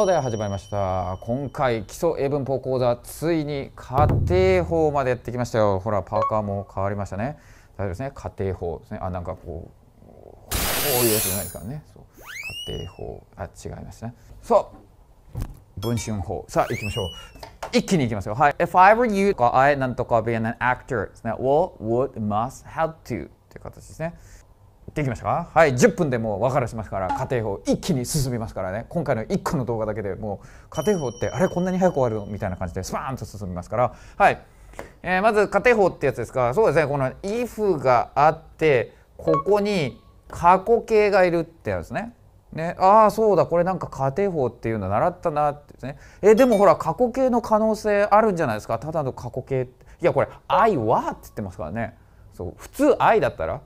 ので始まりました今回基礎英文法講座ついに家庭法までやってきましたよほらパーカーも変わりましたね大丈夫ですね家庭法ですねあなんかこうこういうやつじゃないですからねそう家庭法あ違いますねそう文春法さあ行きましょう一気に行きますよはい If I were you I なんとか be an actor ですね Well would must had to という形ですねできましたかはい10分でもう分からしますから家庭法一気に進みますからね今回の1個の動画だけでもう家庭法ってあれこんなに早く終わるみたいな感じでスパーンと進みますからはい、えー、まず家庭法ってやつですかそうですねこの if があってここに過去形がいるってやつねね、ああそうだこれなんか家庭法っていうの習ったなってですねえでもほら過去形の可能性あるんじゃないですかただの過去形いやこれ「愛は」って言ってますからねそう普通「愛」だったら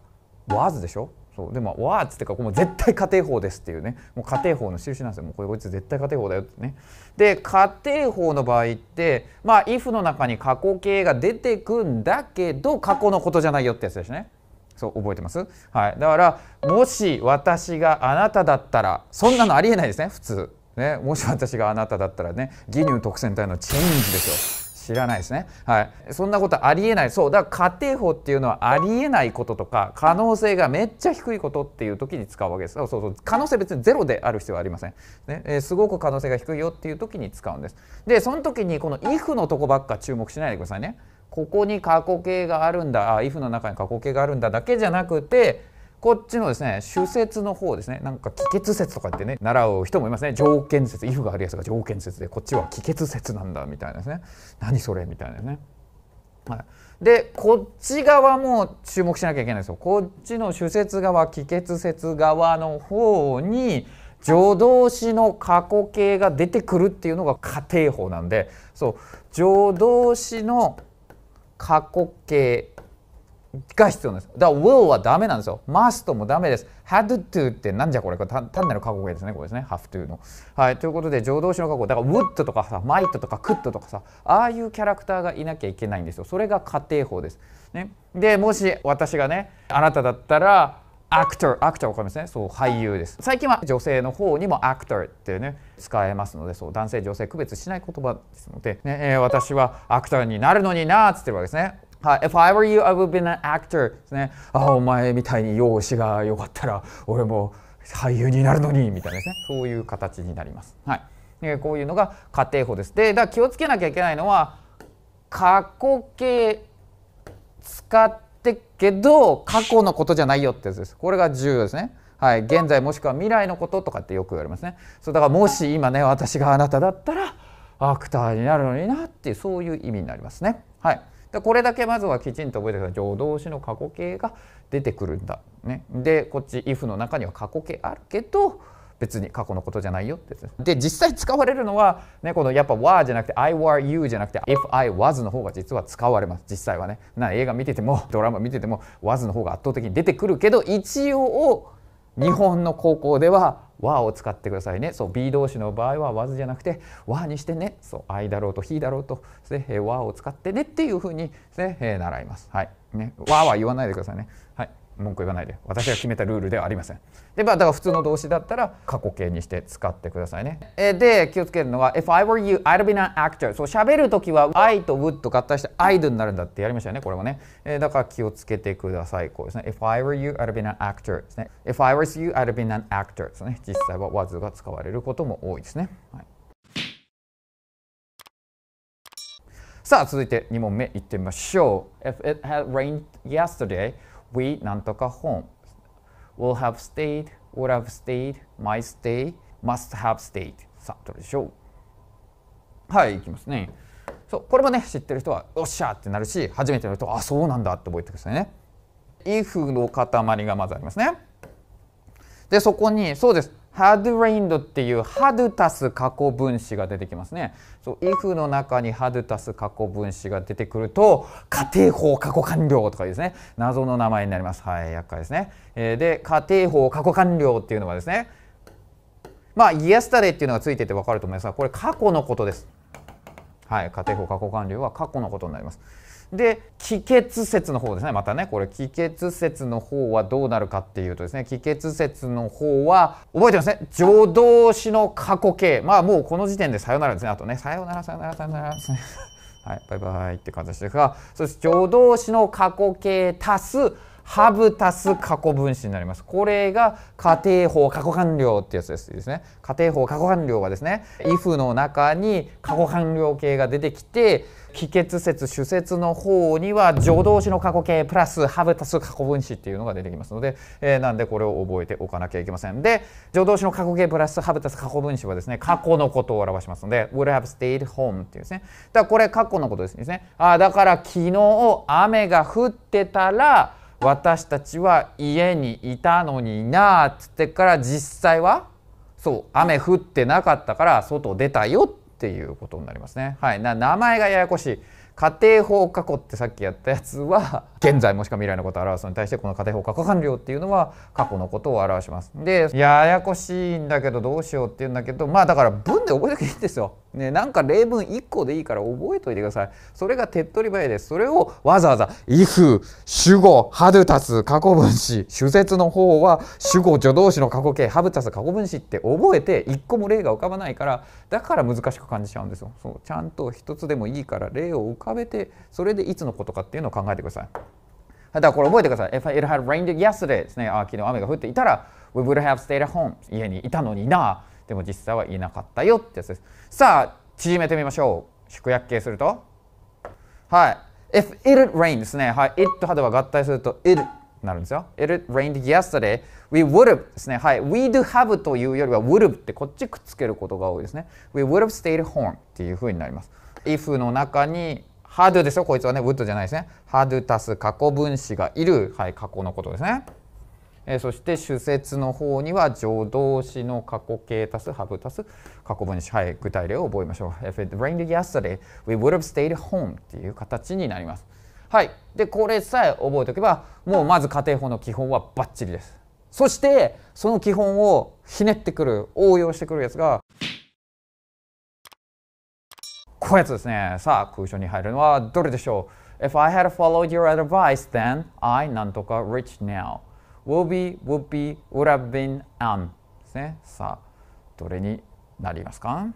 was でしょそうでも「わ」っつってかこれも絶対家庭法ですっていうねもう家庭法の印なんですよもうこれこいつ絶対家庭法だよってね。で家庭法の場合ってまあ「if」の中に過去形が出てくんだけど過去のことじゃないよってやつですね。そう覚えてますはい、だからもし私があなただったらそんなのありえないですね普通ねもし私があなただったらね義乳特選隊のチェンジですよ知らないですねはいそんなことありえないそうだから仮定法っていうのはありえないこととか可能性がめっちゃ低いことっていう時に使うわけですそうそう可能性別にゼロである必要はありませんね、えー、すごく可能性が低いよっていう時に使うんですでその時にこの if のとこばっか注目しないでくださいねここに過去形があるんだあ if の中に過去形があるんだだけじゃなくてこっちのですね主説の方ですねなんか帰結説とかってね習う人もいますね条件説 if があるやつが条件説でこっちは帰結説なんだみたいなですね何それみたいなね。はい、でこっち側も注目しなきゃいけないですよ。こっちの主説側帰結説側の方に助動詞の過去形が出てくるっていうのが仮定法なんでそう助動詞の過去形が必要なんです。だから will はダメなんですよ。must もダメです。had to ってなんじゃこれこれ単なる過去形ですね。これですね。have to の。はい。ということで、助動詞の過去。だから would とかさ、might とか could とかさ、ああいうキャラクターがいなきゃいけないんですよ。それが仮定法です。ね。で、もし私がね、あなただったら、アクター、アクターわかりますね。そう、俳優です。最近は女性の方にもアクターってね、使えますので、そう、男性、女性区別しない言葉ですので、ね、えー、私はアクターになるのになーっつってるわけですね。はい、If I were you, I would be an actor ですね。あお前みたいに容姿が良かったら俺も俳優になるのにみたいなですね。そういう形になります。はい。えこういうのが仮定法です。で、だ気をつけなきゃいけないのは過去形使ってけど過去のことじゃないよってやつです。これが重要ですね。はい、現在もしくは未来のこととかってよく言われますね。そうだからもし今ね私があなただったらアクターになるのになっていうそういう意味になりますね。はい。でこれだけまずはきちんと覚えてください助動詞の過去形が出てくるんだ。ね、でこっち if の中には過去形あるけど別に過去のことじゃないよってで実際使われるのは、ね、このやっぱ were じゃなくて I were you じゃなくて if I was の方が実は使われます実際はねな映画見てても ドラマ見てても was の方が圧倒的に出てくるけど一応日本の高校では和を使ってくださいね。そう、B 動詞の場合は和 a じゃなくて和にしてね。そう、I だろうと He だろうと、ね、和を使ってねっていうふうに、ね、習います。はい。ね、和は言わないでくださいね。文句言わないで私が決めたルールではありませんでまあだから普通の動詞だったら過去形にして使ってくださいねえで気をつけるのは If I were you I'd be an actor そう喋るときは I と would と合体して I'd になるんだってやりましたよねこれもね、えー、だから気をつけてくださいこうですね If I were you I'd be an actor ですね If I was you I'd be an actor ですね実際は was が使われることも多いですね、はいさあ続いて2問目いってみましょう。If it had rained yesterday, we なんとか home will have stayed would have stayed m stay must have stayed さあどでしょうはいいきますねそうこれもね知ってる人はおっしゃってなるし初めての人はあそうなんだって覚えてくださいね if の塊がまずありますねでそこにそうですハドレインドっていうハドタス過去分詞が出てきますね。そう、if の中にハドタス過去分詞が出てくると、仮定法過去完了とかですね、謎の名前になります。はい、厄介ですね。えー、で、仮定法過去完了っていうのはですね、まあ、yesterday っていうのがついててわかると思いますが、これ過去のことです。はい、仮定法過去完了は過去のことになります。で帰結説の方ですねまたねこれ帰結説の方はどうなるかっていうとですね帰結説の方は覚えてますね助動詞の過去形まあもうこの時点でさよならですねあとねさよならさよならさよならですね はいバイバイって感じですがそして助動詞の過去形足すハブ足す過去分詞になります。これが仮定法過去完了ってやつですね。仮定法過去完了はですね、if の中に過去完了形が出てきて、帰結節主節の方には助動詞の過去形プラスハブタス過去分詞っていうのが出てきますので、えー、なんでこれを覚えておかなきゃいけませんで助動詞の過去形プラスハブタス過去分詞はですね過去のことを表しますので would have stayed home っていうですねだからこれ過去のことですねあだから昨日雨が降ってたら私たちは家にいたのになっつってから実際はそう雨降ってなかったから外出たよってっていうことになりますね。はい、な名前がややこしい。仮定法過去ってさっきやったやつは 現在もしくは未来のことを表すのに対してこの仮定法過去完了っていうのは過去のことを表します。でややこしいんだけどどうしようっていうんだけどまあだから文で覚えなきゃいいんですよ。ね、なんか例文1個でいいから覚えといてください。それが手っ取り早いです。それをわざわざ、if、主語、ハブタス、過去分詞、主節の方は主語、助動詞の過去形、ハブタス、過去分詞って覚えて1個も例が浮かばないから、だから難しく感じちゃうんですよ。そうちゃんと1つでもいいから例を浮かべて、それでいつのことかっていうのを考えてください。だからこれ覚えてください。If it had rained yesterday ですね。あ、昨日雨が降っていたら、we would have stayed at home 家にいたのにな。でも実際はいなかったよってやつです。さあ縮めてみましょう縮約形するとはい If it rained ですねはい it と had は合体すると it なるんですよ It rained yesterday We would have ですねはい We do have というよりは would have ってこっちくっつけることが多いですね We would have stayed home っていうふうになります If の中に had ですよこいつはね would じゃないですね had 足す過去分詞がいるはい過去のことですねえー、そして主節の方には助動詞の過去形足す、ハブ足す、過去分詞。はい、具体例を覚えましょう。If it rained yesterday, we would have stayed home っていう形になります。はい。で、これさえ覚えておけば、もうまず家庭法の基本はバッチリです。そして、その基本をひねってくる、応用してくるやつが、こうやつですね。さあ、空所に入るのはどれでしょう ?If I had followed your advice, then I なんとか reach now. will be, would be, would have been, am ですね。さあ、どれになりますか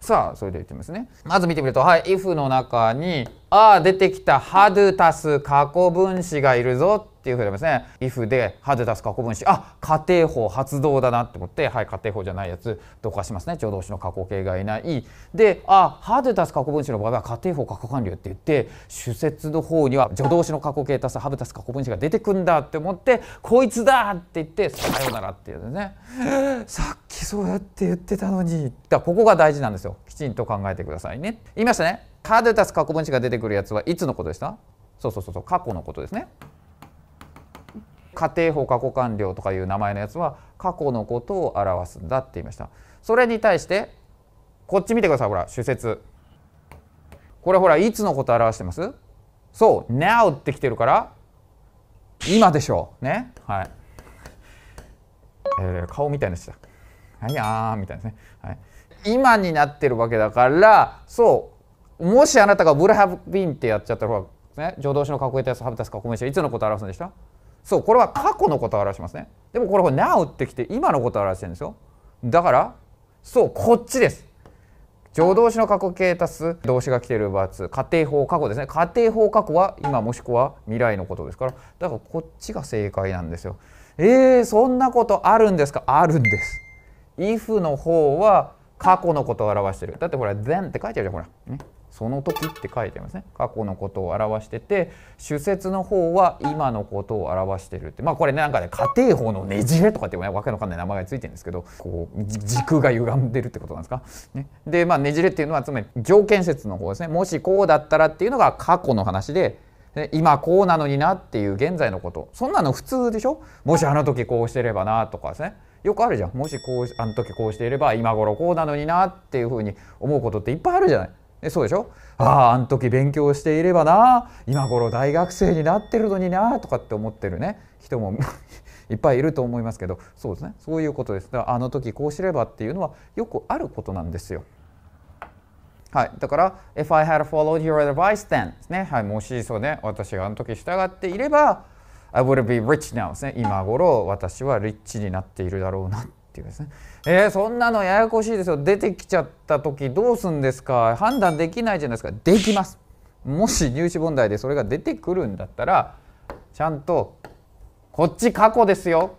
さあ、それで言ってますね。まず見てみると、はい、if の中に、ああ、出てきた、had 足す過去分詞がいるぞっていうふうにですね if で「は」で出す過去分詞あ仮定法発動だなって思ってはい仮定法じゃないやつどかしますね助動詞の過去形がいないで「あ」「は」で出す過去分詞の場合は仮定法過去完了って言って主節の方には助動詞の過去形足す「は」で出す過去分詞が出てくんだって思って「こいつだ!」って言って「さよなら」っていうんですね さっきそうやって言ってたのにだここが大事なんですよきちんと考えてくださいね言いましたね「は」で出す過去分詞が出てくるやつはいつのことでしたそうそうそうそう過去のことですね家庭法過去完了とかいう名前のやつは過去のことを表すんだって言いましたそれに対してこっち見てくださいほら主節これほらいつのこと表してますそう now ってきてるから今でしょうねはい、えー、顔みたいなしたはいやーみたいですね、はい、今になってるわけだからそうもしあなたが would have been ってやっちゃったらね、助動詞の過去形とやつ、ハブタス過去名詞いつのことを表すんでしたそうこれは過去のことを表しますねでもこれ now ってきて今のことを表してるんですよだからそうこっちです助動詞の過去形足す動詞が来ている場合仮定法過去ですね仮定法過去は今もしくは未来のことですからだからこっちが正解なんですよえー、そんなことあるんですかあるんです if の方は過去のことを表しているだってほら then って書いてあるじゃんほらねその時って書いてますね過去のことを表してて主節の方は今のことを表してるってまあこれねなんかね家庭法のねじれとかってねわけのわかんない名前がついてるんですけどこう軸が歪んでるってことなんですか、ね、でまあねじれっていうのはつまり条件説の方ですねもしこうだったらっていうのが過去の話で今こうなのになっていう現在のことそんなの普通でしょもしあの時こうしてればなとかですねよくあるじゃんもしこうあの時こうしていれば今頃こうなのになっていうふうに思うことっていっぱいあるじゃないえそうでしょあああの時勉強していればな今頃大学生になってるのになとかって思ってるね人も いっぱいいると思いますけどそうですねそういうことですだからあの時こうすればっていうのはよくあることなんですよ。はい、だから If I had followed your advice then ですね、はい、もしそうね私があの時従っていれば I would be rich now ですね今頃私はリッチになっているだろうなってていうですねえー、そんなのややこしいですよ出てきちゃった時どうすんですか判断できないじゃないですかできますもし入試問題でそれが出てくるんだったらちゃんとこっち過去ですよ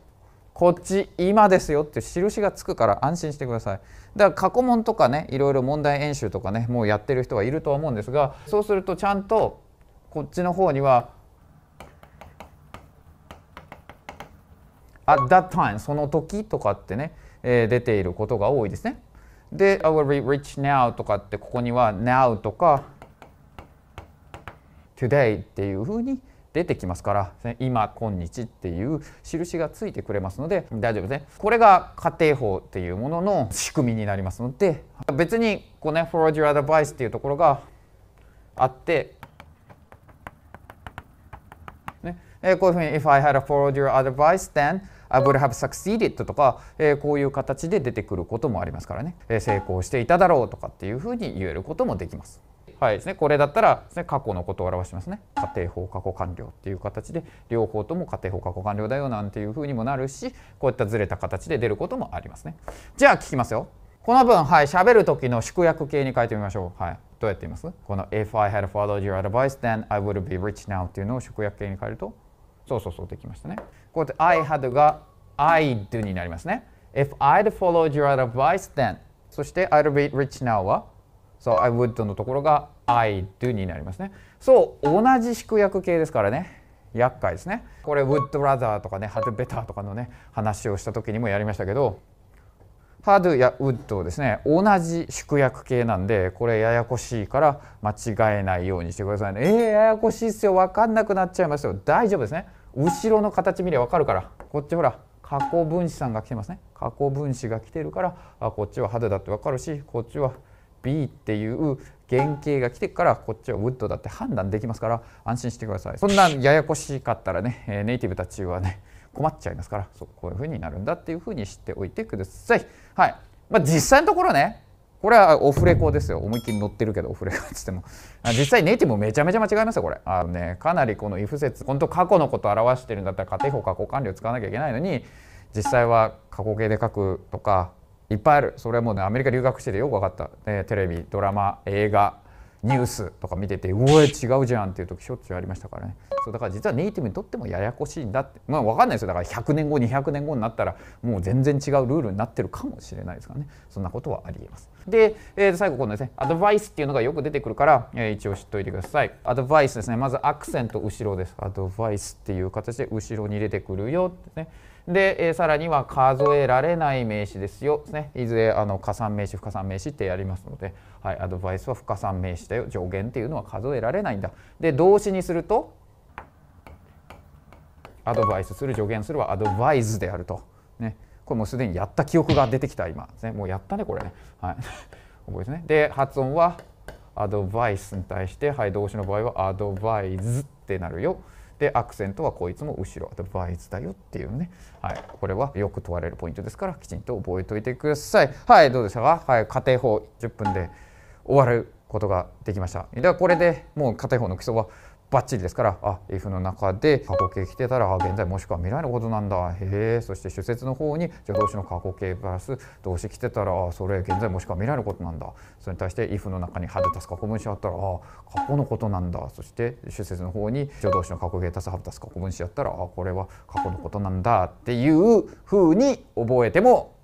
こっち今ですよって印がつくから安心してくださいだから過去問とかねいろいろ問題演習とかねもうやってる人がいるとは思うんですがそうするとちゃんとこっちの方には at that time その時とかってね、えー、出ていることが多いですね。で、I will be rich now とかってここには now とか today っていうふうに出てきますから、今今日っていう印がついてくれますので大丈夫ですねこれが家庭法っていうものの仕組みになりますので別にこうね f r a r d your advice っていうところがあってね、えこういうふうに if I had a f o r a r d u o u r advice then I would have succeeded とか、えー、こういう形で出てくることもありますからね、えー、成功していただろうとかっていうふうに言えることもできます。はいですね、これだったらです、ね、過去のことを表しますね仮定法過去完了っていう形で両方とも仮定法過去完了だよなんていうふうにもなるしこういったずれた形で出ることもありますねじゃあ聞きますよこの文はい喋る時の縮約形に書いてみましょうはいどうやって言いますこの If I had followed your advice then I would be rich now っていうのを縮約形に変えるとそうそうそうできましたねこうやって I had が I do になりますね If I'd followed your advice then そして I'd be rich now は So I would のところが I do になりますねそう同じ宿約形ですからね厄介ですねこれ would rather とかね had better とかのね話をした時にもやりましたけど had や would ですね同じ宿約形なんでこれややこしいから間違えないようにしてくださいねえー、ややこしいっすよわかんなくなっちゃいますよ大丈夫ですね後ろの形見りゃ分かるからこっちほら加工分子さんが来てますね加工分子が来てるからあこっちは肌だって分かるしこっちは B っていう原型が来てからこっちはウッドだって判断できますから安心してくださいそんなややこしかったらね、ネイティブたちはね困っちゃいますからそうこういうふうになるんだっていうふうにしておいてくださいはいまあ、実際のところねこれはオフレコですよ。思いっきり乗ってるけど、オフレコっつっても。実際ネイティブめちゃめちゃ間違いますよ、これ。あのね、かなりこの if 説、本当過去のことを表してるんだったら、仮定法、過去完了使わなきゃいけないのに、実際は過去形で書くとか、いっぱいある。それはもうね、アメリカ留学しててよく分かった。ね、テレビ、ドラマ、映画、ニュースとか見てて「うえ違うじゃん」っていう時しょっちゅうありましたからねそうだから実はネイティブにとってもややこしいんだってまあ分かんないですよだから100年後200年後になったらもう全然違うルールになってるかもしれないですからねそんなことはありえます。で、えー、最後このですねアドバイスっていうのがよく出てくるから、えー、一応知っておいてくださいアドバイスですねまずアクセント後ろですアドバイスっていう形で後ろに出てくるよってねで、えー、さらには数えられない名詞ですよ、ね、いずれあの加算名詞不加算名詞ってやりますので、はい、アドバイスは不加算名詞だよ上限っていうのは数えられないんだで動詞にするとアドバイスする助言するはアドバイズであると、ね、これもうすでにやった記憶が出てきた今ですねもうやったねこれね、はい、覚えですねで発音はアドバイスに対して、はい、動詞の場合はアドバイズってなるよでアクセントはこいつも後ろで倍バだよっていうね、はい、これはよく問われるポイントですからきちんと覚えておいてくださいはいどうでしたか、はい、家庭法10分で終わることができましたではこれでもう家庭法の基礎はバッチリですからあ if の中で過去形来てたら現在もしくは未来のことなんだへえそして主節の方に助動詞の過去形プラス動詞来てたらあそれ現在もしくは未来のことなんだそれに対して if の中にハブタスす過去分詞あったらあ過去のことなんだそして主節の方に助動詞の過去形足す have す過去分詞あったらあこれは過去のことなんだっていうふうに覚えても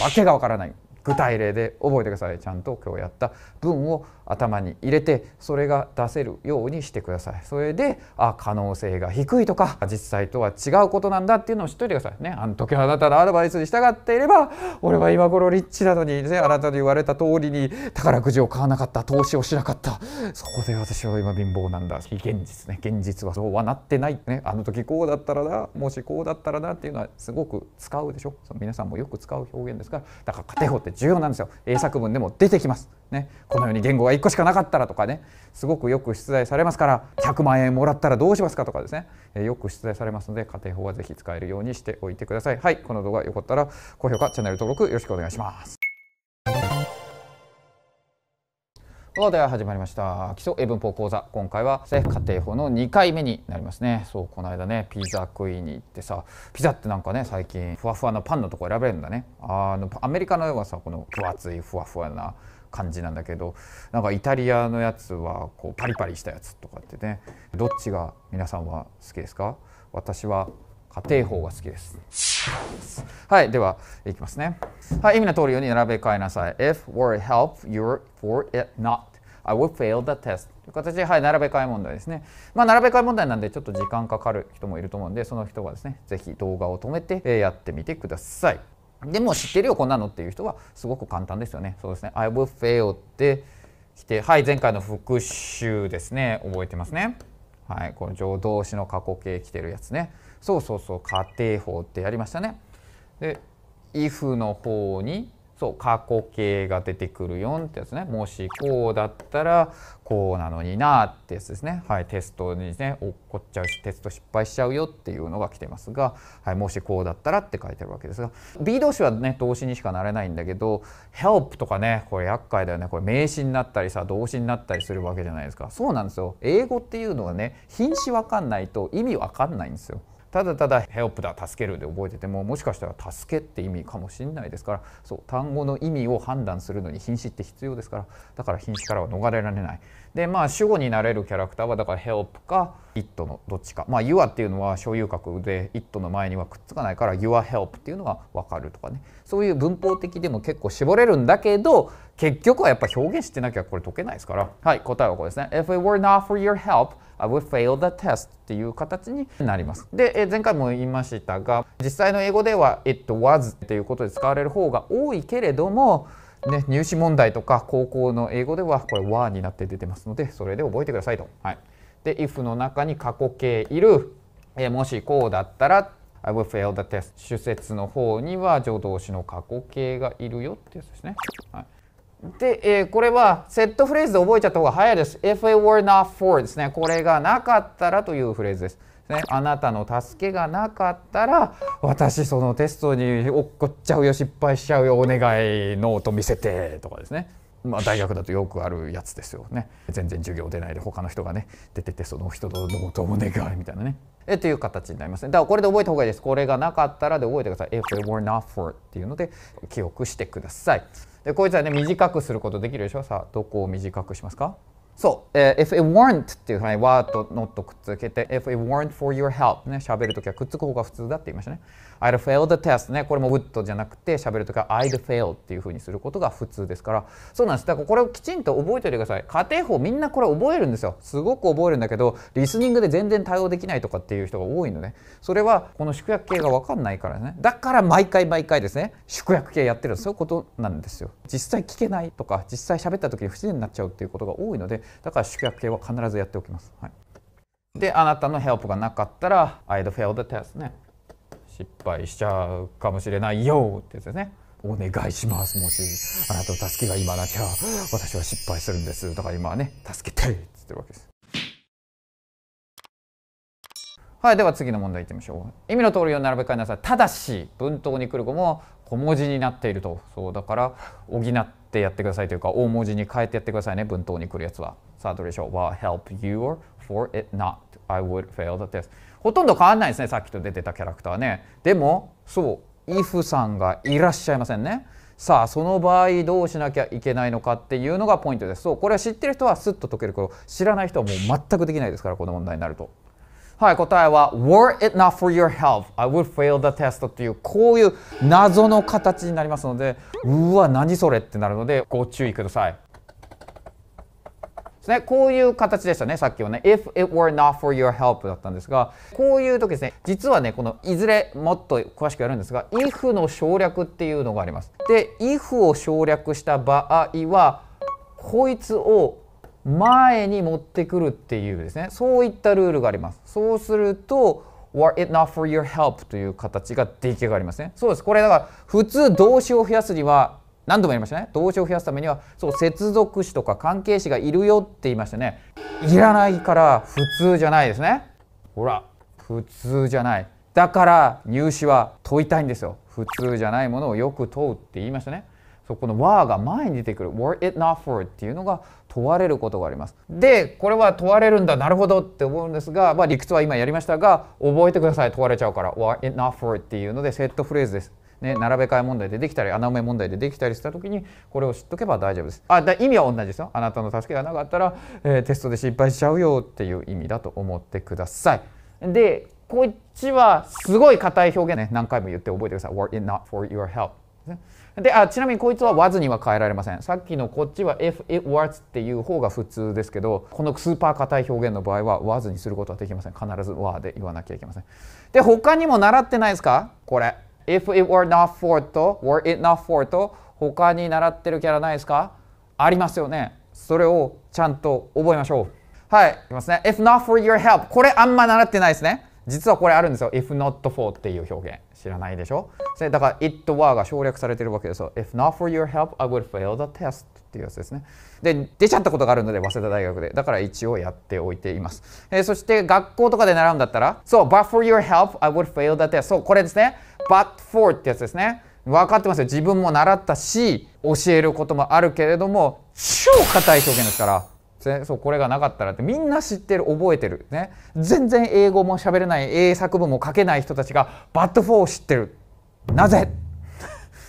わけがわからない。具体例で覚えてくださいちゃんと今日やった文を頭に入れてそれが出せるようにしてくださいそれであ可能性が低いとか実際とは違うことなんだっていうのを知っといてくださいねあの時あなたのアドバイスに従っていれば俺は今頃リッチなのに、ね、あなたの言われた通りに宝くじを買わなかった投資をしなかったそこで私は今貧乏なんだ非現実ね現実はそうはなってないねあの時こうだったらなもしこうだったらなっていうのはすごく使うでしょ皆さんもよく使う表現ですからだから勝てよって重要なんですよ英作文でも出てきます、ね、このように言語が1個しかなかったらとかねすごくよく出題されますから100万円もらったらどうしますかとかですね、えよく出題されますので家庭法はぜひ使えるようにしておいてくださいはいこの動画良かったら高評価チャンネル登録よろしくお願いしますこのでは始まりました基礎英文法講座今回は政府家庭法の2回目になりますねそうこの間ねピザ食いに行ってさピザってなんかね最近ふわふわのパンのとこ選べるんだねあのアメリカの絵はさこの分厚いふわふわな感じなんだけどなんかイタリアのやつはこうパリパリしたやつとかってねどっちが皆さんは好きですか私は家庭法が好きですはい、では、いきますね。はい、意味の通りように並べ替えなさい。If w o r d help you for it not, I will fail the test. という形で、はい、並べ替え問題ですね。まあ、並べ替え問題なんで、ちょっと時間かかる人もいると思うんで、その人はですね、ぜひ動画を止めてやってみてください。でも知ってるよ、こんなのっていう人は、すごく簡単ですよね。そうですね。I will fail ってきて、はい、前回の復習ですね、覚えてますね。はい、この助動詞の過去形来てるやつね。そうそうそう仮定法ってやりましたね。で if の方にそう過去形が出てくるよんってやつねもしこうだったらこうなのになってやつですねはいテストにね落っこっちゃうしテスト失敗しちゃうよっていうのが来てますが、はい、もしこうだったらって書いてるわけですが B 動詞はね動詞にしかなれないんだけど help とかねこれ厄介だよねこれ名詞になったりさ動詞になったりするわけじゃないですかそうなんですよ英語っていうのはね品詞わかんないと意味わかんないんですよただただ「ヘルプだ」「助ける」で覚えててももしかしたら「助け」って意味かもしれないですからそう単語の意味を判断するのに品詞って必要ですからだから品詞からは逃れられないでまあ主語になれるキャラクターはだから「ヘルプか「it」のどっちかまあ「you r っていうのは所有格で「it」の前にはくっつかないから「you a r help」っていうのが分かるとかねそういう文法的でも結構絞れるんだけど結局はやっぱ表現してなきゃこれ解けないですからはい答えはこれですね「If it were not for your help w f a i l the test っていう形になります。で、前回も言いましたが、実際の英語では It was っていうことで使われる方が多いけれども、ね、入試問題とか高校の英語ではこれ were になって出てますので、それで覚えてくださいと。はい、で、if の中に過去形いる、えもしこうだったら I will fail the test 主説の方には助動詞の過去形がいるよってやつですね。はいで、えー、これはセットフレーズで覚えちゃった方が早いです。If it were not for ですね。これがなかったらというフレーズです。ね、あなたの助けがなかったら私そのテストに落っこっちゃうよ失敗しちゃうよお願いノート見せてとかですね、まあ、大学だとよくあるやつですよね全然授業出ないで他の人がね出ててその人のノートお願いみたいなねえという形になりますねだからこれで覚えた方がいいですこれがなかったらで覚えてください If it were not for っていうので記憶してくださいでこいつはね短くすることできるでしょさあどこを短くしますかそう、えー、if it weren't っていうふうに were と not とくっつけて if it weren't for your help ね喋るときはくっつく方が普通だって言いましたね i l fail the test ね、これも would じゃなくて喋るときは I'd fail っていうふうにすることが普通ですから、そうなんです。だからこれをきちんと覚えておいてください。家庭法みんなこれ覚えるんですよ。すごく覚えるんだけど、リスニングで全然対応できないとかっていう人が多いのね。それはこの縮約形がわかんないからね。だから毎回毎回ですね、縮約形やってるそういうことなんですよ。実際聞けないとか、実際喋った時に不自然になっちゃうっていうことが多いので、だから縮約形は必ずやっておきます。はい、で、あなたのヘルプがなかったら、I'd fail the test ね。失敗しちゃうかもしれないよってやつですね。お願いしますもしあなたの助けが今なきゃ私は失敗するんですだから今はね助けてっつってるわけですはいでは次の問題いってみましょう意味の通りを並べ替えなさいただし文頭に来る子も小文字になっているとそうだから補ってやってくださいというか大文字に変えてやってくださいね文頭に来るやつはさあどれでしょう Well help you or for it not I would fail the test ほとんど変わらないですねさっきと出てたキャラクターねでもそうイフさんがいらっしゃいませんねさあその場合どうしなきゃいけないのかっていうのがポイントですそうこれは知ってる人はスッと解けるけど知らない人はもう全くできないですからこの問題になるとはい答えは Were it not for your help I would fail the test というこういう謎の形になりますのでうわ何それってなるのでご注意くださいですね。こういう形でしたね、さっきはね。If it were not for your help だったんですが、こういう時ですね、実はね、このいずれもっと詳しくやるんですが、if の省略っていうのがあります。で、if を省略した場合は、こいつを前に持ってくるっていうですね、そういったルールがあります。そうすると、were it not for your help という形が出来上がりますね。そうです。これだから、普通動詞を増やすには、何度も言いましたね動詞を増やすためにはそう接続詞とか関係詞がいるよって言いましたねいらないから普通じゃないですねほら普通じゃないだから入試は問いたいんですよ普通じゃないものをよく問うって言いましたねそこの were が前に出てくる were it not for っていうのが問われることがありますでこれは問われるんだなるほどって思うんですが、まあ、理屈は今やりましたが覚えてください問われちゃうから were it not for っていうのでセットフレーズですね、並べ替え問題でできたり穴埋め問題でできたりした時にこれを知っとけば大丈夫です。あだ意味は同じですよ。あなたの助けがなかったら、えー、テストで失敗しちゃうよっていう意味だと思ってください。でこっちはすごい硬い表現ね何回も言って覚えてください。were it not for your help であちなみにこいつは「was」には変えられませんさっきのこっちは「if it was」っていう方が普通ですけどこのスーパー硬い表現の場合は「was」にすることはできません必ず「were」で言わなきゃいけませんで他にも習ってないですかこれ If it were not for と were it not for と他に習ってるキャラないですかありますよね。それをちゃんと覚えましょう。はい、いきますね。If not for your help これあんま習ってないですね。実はこれあるんですよ。if not for っていう表現。知らないでしょだから it were が省略されてるわけですよ。if not for your help, I would fail the test っていうやつですね。で、出ちゃったことがあるので、早稲田大学で。だから一応やっておいています。えー、そして学校とかで習うんだったら、そう、but for your help, I would fail the test。そう、これですね。but for ってやつですね。分かってますよ。自分も習ったし、教えることもあるけれども、超硬い表現ですから。そうこれがなかったらってみんな知ってる覚えてる、ね、全然英語も喋れない英作文も書けない人たちが「バッドーを知ってるなぜ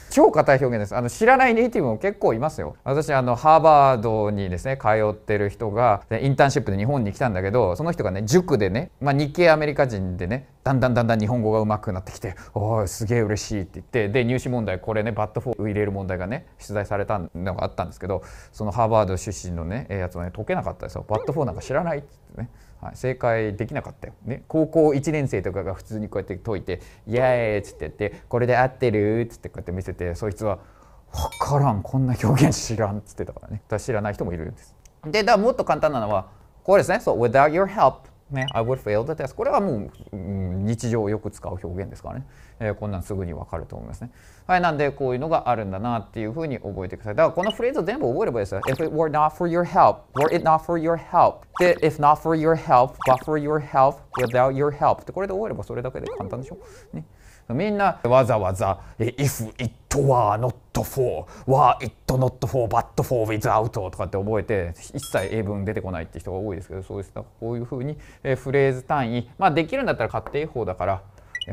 超硬い表現ですあの知らないネイティブも結構いますよ私あのハーバードにですね通ってる人がインターンシップで日本に来たんだけどその人がね塾でね、まあ、日系アメリカ人でねだんだんだんだん日本語が上手くなってきて「おおすげえ嬉しい」って言ってで入試問題これねバットフォー入れる問題がね出題されたのがあったんですけどそのハーバード出身のねやつはね解けなかったですよ。バットフォーなんか知らないっつってね。はい、正解できなかったよ、ね、高校1年生とかが普通にこうやって解いて「イエーイ!」っつって言って「これで合ってる?」っつってこうやって見せてそいつは「分からんこんな表現知らん」っつってたからね知らない人もいるんです。でだからもっと簡単なのはこれですね「そう without your help」ね、I would fail the test これはもう、うん、日常よく使う表現ですからね。えー、こんなんすぐにわかると思いますね。はい、なんでこういうのがあるんだなっていうふうに覚えてください。だからこのフレーズを全部覚えればいいですよ。If it were not for your help, were it not for your help, で、if not for your help, but for your help, without your help ってこれで覚えればそれだけで簡単でしょ。ねみんなわざわざ「If it were not for」「were it not for but for without」とかって覚えて一切英文出てこないって人が多いですけどそうすね。こういうふうにフレーズ単位まあできるんだったら買っていい方だから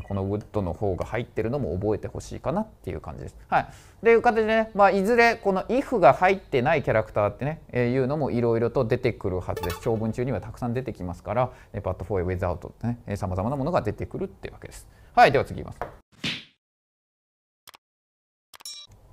このウッドの方が入ってるのも覚えてほしいかなっていう感じです。はい。で、いう形でね、まあ、いずれこの if が入ってないキャラクターってね、えー、いうのもいろいろと出てくるはずです。長文中にはたくさん出てきますから、えパッドフォーウェザーウトってね、さまざまなものが出てくるっていうわけです。はい。では次いきます。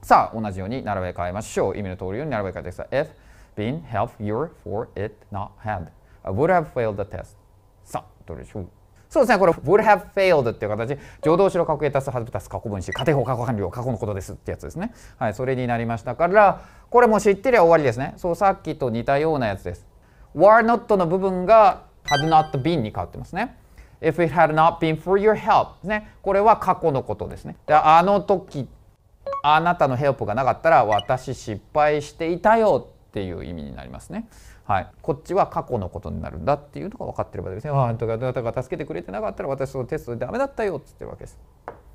さあ、同じように並べ替えましょう。意味の通りように並べ替えてください。if been help your for it not had I would have failed the test さあ、どれでしょうそうですね、これ、would have failed っていう形、助動詞の過去形足す、はず足す、過去分詞、仮定法、過去完了、過去のことですってやつですね。はい、それになりましたから、これも知ってりゃ終わりですね。そう、さっきと似たようなやつです。were not の部分が had not been に変わってますね。if it had not been for your help ですね。これは過去のことですね。であの時、あなたのヘルプがなかったら、私失敗していたよっていう意味になりますね。はい、こっちは過去のことになるんだっていうのが分かってればですね「あああなたが助けてくれてなかったら私のテストでダメだったよ」っつってるわけです。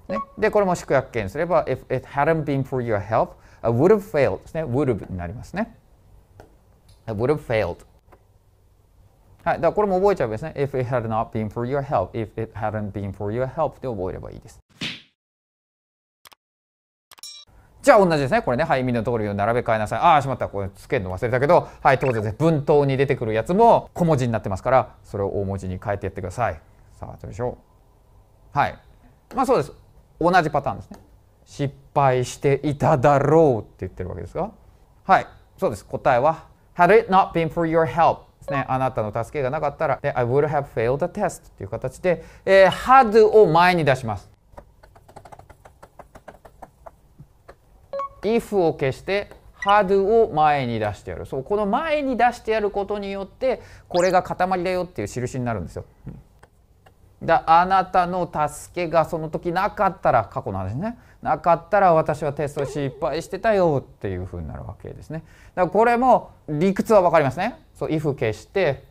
ね、でこれも縮約権すれば「If it hadn't been for your help, I would have failed」ですね「would have」になりますね。I would have failed はい、だからこれも覚えちゃうわですね。If it had not been for your help, if it hadn't been for your help で覚えればいいです。じゃあ同じですね。これね、はい、味の通りを並べ替えなさい。ああ、しまった。これつけるの忘れたけど、はい、当然でね、文頭に出てくるやつも小文字になってますから、それを大文字に変えてやってください。さあ、どうでしょう。はい。まあそうです。同じパターンですね。失敗していただろうって言ってるわけですが。はい、そうです。答えは、Had it not been for your help ですね。あなたの助けがなかったら、I would have failed the test という形で、えー、had を前に出します。if を消して had を前に出してやるそうこの前に出してやることによってこれが塊だよっていう印になるんですよ。だあなたの助けがその時なかったら過去の話ねなかったら私はテスト失敗してたよっていうふうになるわけですね。だからこれも理屈は分かりますね。そう if 消して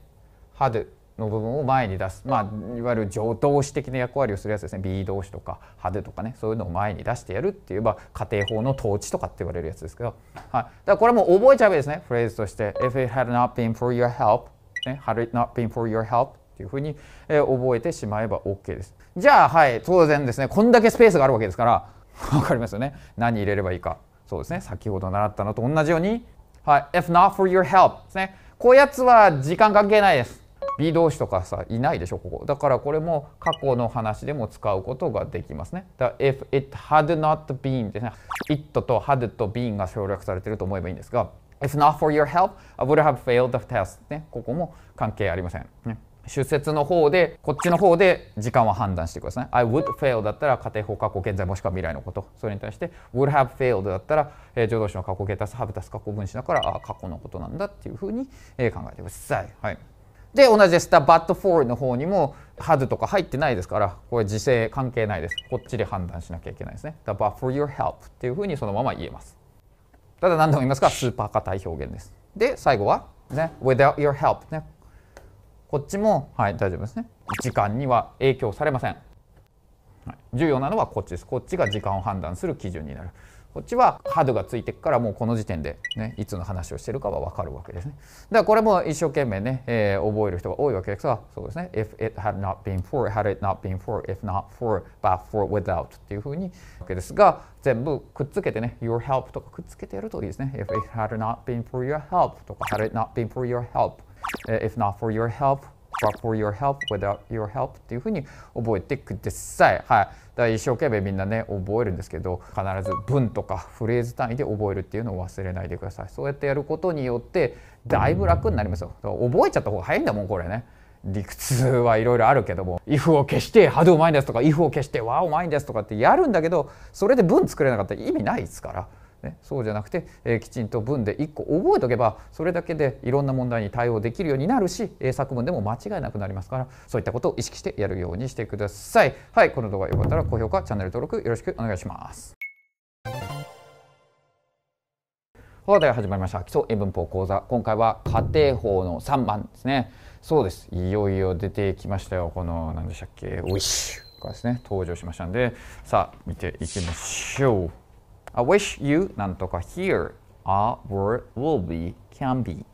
had の部分を前に出す、まあ、いわゆる助動詞的な役割をするやつですね B 動詞とか派手とかねそういうのを前に出してやるっていえば家庭法の統治とかって言われるやつですけど、はい、だからこれも覚えちゃうわけですねフレーズとして If it had not been for your help、ね、Had it not been for your help っていうふうに、えー、覚えてしまえば OK ですじゃあはい当然ですねこんだけスペースがあるわけですからわかりますよね何入れればいいかそうですね先ほど習ったのと同じように、はい、If not for your help ですねこういうやつは時間関係ないです B 動詞とかさいないでしょここだからこれも過去の話でも使うことができますねだ h e if it had not been ですね it と had と been が省略されてると思えばいいんですが if not for your help I would have failed the test ねここも関係ありません、ね出説の方でこっちの方で時間は判断してください。I would fail だったら仮定法過去現在もしくは未来のことそれに対して would have failed だったら、えー、助動詞の過去形足す have 足す過去分詞だからあ過去のことなんだっていうふうに、えー、考えてください。はいで同じで b だバット r の方にもはずとか入ってないですからこれ時制関係ないですこっちで判断しなきゃいけないですねだ but for your help っていうふうにそのまま言えますただ何度も言いますがスーパー硬対表現ですで最後はね without your help ねこっちもはい大丈夫ですね時間には影響されません、はい、重要なのはこっちですこっちが時間を判断する基準になるこっちはハードがついてくからもうこの時点で、ね、いつの話をしてるかは分かるわけですね。だからこれも一生懸命ね、えー、覚える人が多いわけですが、そうですね。If it had not been for, had it not been for, if not for, but for, without っていうふうにわけですが、全部くっつけてね、your help とかくっつけてやるといいですね。If it had not been for your help とか、had it not been for your help、if not for your help but for your help, without your help っていうふうに覚えてください。はい。だから一生懸命みんなね、覚えるんですけど、必ず文とかフレーズ単位で覚えるっていうのを忘れないでください。そうやってやることによって、だいぶ楽になりますよ。覚えちゃった方が早いんだもん、これね。理屈はいろいろあるけども「if を消して「ハドうまいんです」とか「if を消して「わおまいんです」とかってやるんだけどそれで文作れなかったら意味ないですから。ね、そうじゃなくて、えー、きちんと文で1個覚えとけばそれだけでいろんな問題に対応できるようになるし、えー、作文でも間違いなくなりますからそういったことを意識してやるようにしてください。はい、この動画よかったら高評価チャンネル登録よろしくお願いします。では始まりました。基礎英文法講座。今回は家庭法の3番ですね。そうです。いよいよ出てきましたよ。この、何でしたっけ、おいしゅがですね、登場しましたんで、さあ、見ていきましょう。I wish you なんとか here are, were, will be, can be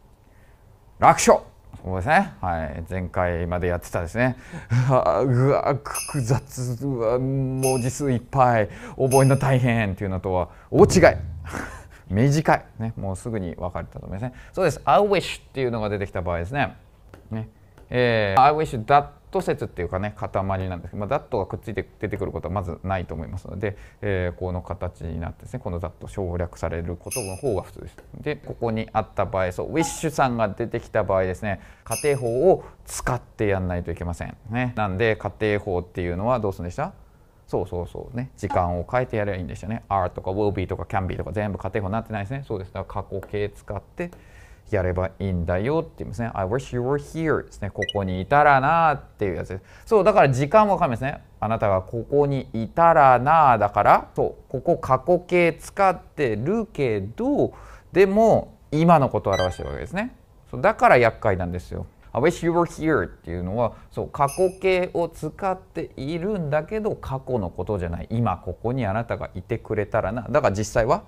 楽勝そうですね。はい。前回までやってたですね。うわ、複雑、う文字数いっぱい、覚えの大変っていうのとは大違い。短い。ね、もうすぐに分かれたと思いますね。そうです。I wish っていうのが出てきた場合ですね。ねえー、I wish that ッ説っていうかね塊なんですけど、まあ、ダットがくっついて出てくることはまずないと思いますので、えー、この形になってですねこのダット省略されることの方が普通です。でここにあった場合そうウィッシュさんが出てきた場合ですね仮定法を使ってやんないといけません。ね、なんで仮定法っていうのはどうするんでしたそうそうそうね時間を変えてやればいいんでしたね R とか will be とか can be とか全部仮定法になってないですねそうですだから過去形使ってやればいいんだよって言いますね。I wish you were here ですね。ここにいたらなっていうやつです。そう、だから時間もかんですね。あなたがここにいたらなだから、そう、ここ過去形使ってるけど、でも今のことを表してるわけですね。そうだから厄介なんですよ。I wish you were here っていうのはそう過去形を使っているんだけど過去のことじゃない今ここにあなたがいてくれたらなだから実際は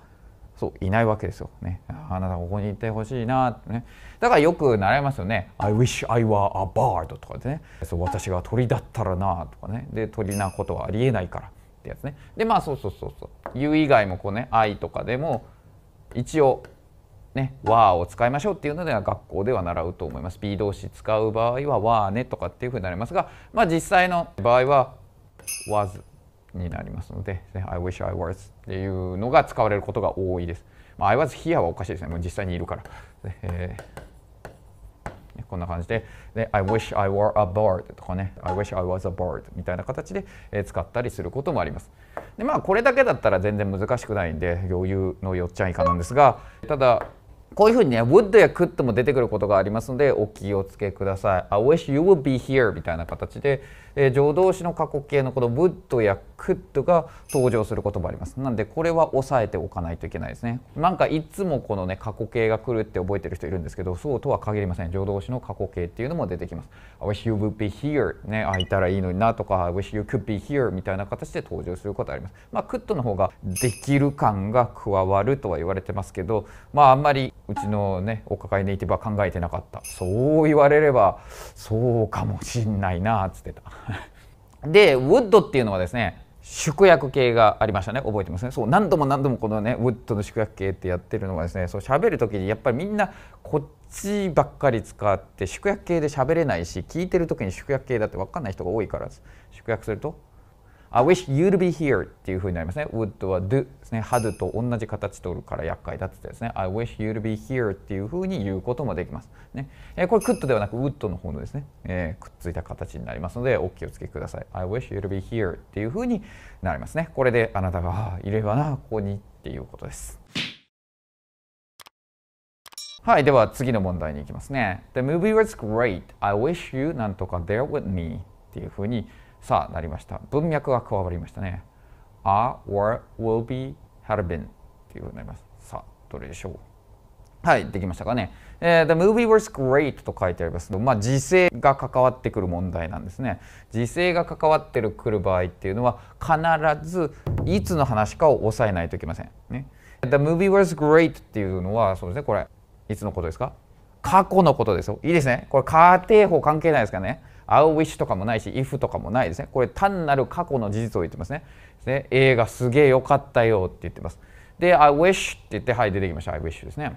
いないわけですよ。ね、あなたここにいてほしいなね。だからよく習いますよね。I wish I were a bird とかでね。そう私が鳥だったらなとかね。で鳥なことはありえないからってやつね。でまあそうそうそうそう。言う以外もこうね愛とかでも一応ね、わーを使いましょうっていうのでは学校では習うと思います。B 動詞使う場合はわーねとかっていうふうになりますが、まあ実際の場合は was になりますので、I wish I was っていうのが使われることが多いです。まあ、I was here はおかしいですね。もう実際にいるから。えー、こんな感じで、ね、I wish I were a b i r d とかね、I wish I was a b i r d みたいな形で、えー、使ったりすることもあります。で、まあ、これだけだったら全然難しくないんで、余裕のよっちゃいかなんですが、ただ、こういうふうにね、would や could も出てくることがありますので、お気をつけください。I wish you would be here みたいな形で、えー、助動詞の過去形のこの would や could が登場することもあります。なんでこれは押さえておかないといけないですね。なんかいつもこのね過去形が来るって覚えてる人いるんですけどそうとは限りません。助動詞の過去形っていうのも出てきます。I wish you would be here ねあいたらいいのになとか I wish you could be here みたいな形で登場することあります。まあ could の方ができる感が加わるとは言われてますけどまああんまりうちのねお抱えネイティブは考えてなかったそう言われればそうかもしんないなっつってた。でウッドっていうのはですね縮約系がありましたね覚えてますねそう何度も何度もこのねウッドの縮約系ってやってるのはですねそう喋る時にやっぱりみんなこっちばっかり使って縮約系で喋れないし聞いてる時に縮約系だって分かんない人が多いからです縮約すると I wish you'd be here っていうふうになりますね。would は do ですね。had と同じ形取るから厄介だってですね。I wish you'd be here っていうふうに言うこともできます。ね。これ could ではなく would の方のですね、えー、くっついた形になりますのでお気をつけください。I wish you'd be here っていうふうになりますね。これであなたがいればな、ここにっていうことです。はい、では次の問題に行きますね。The movie was great. I wish you なんとか there with me っていうふうにさあなりました文脈が加わりましたね are were will be had been というふうになりますさあどれでしょうはい、できましたかね。えー、The movie was great と書いてありますけど、まあ、時勢が関わってくる問題なんですね。時勢が関わってるくる場合っていうのは、必ずいつの話かを抑えないといけません。ね、The movie was great っていうのは、そうですね、これ、いつのことですか過去のことですよ。いいですね。これ、仮定法関係ないですかね。ウィッシュとかもないしイフとかもないですねこれ単なる過去の事実を言ってますねね映画すげえ良かったよって言ってますで I wish って言ってはい出てきました I wish ですね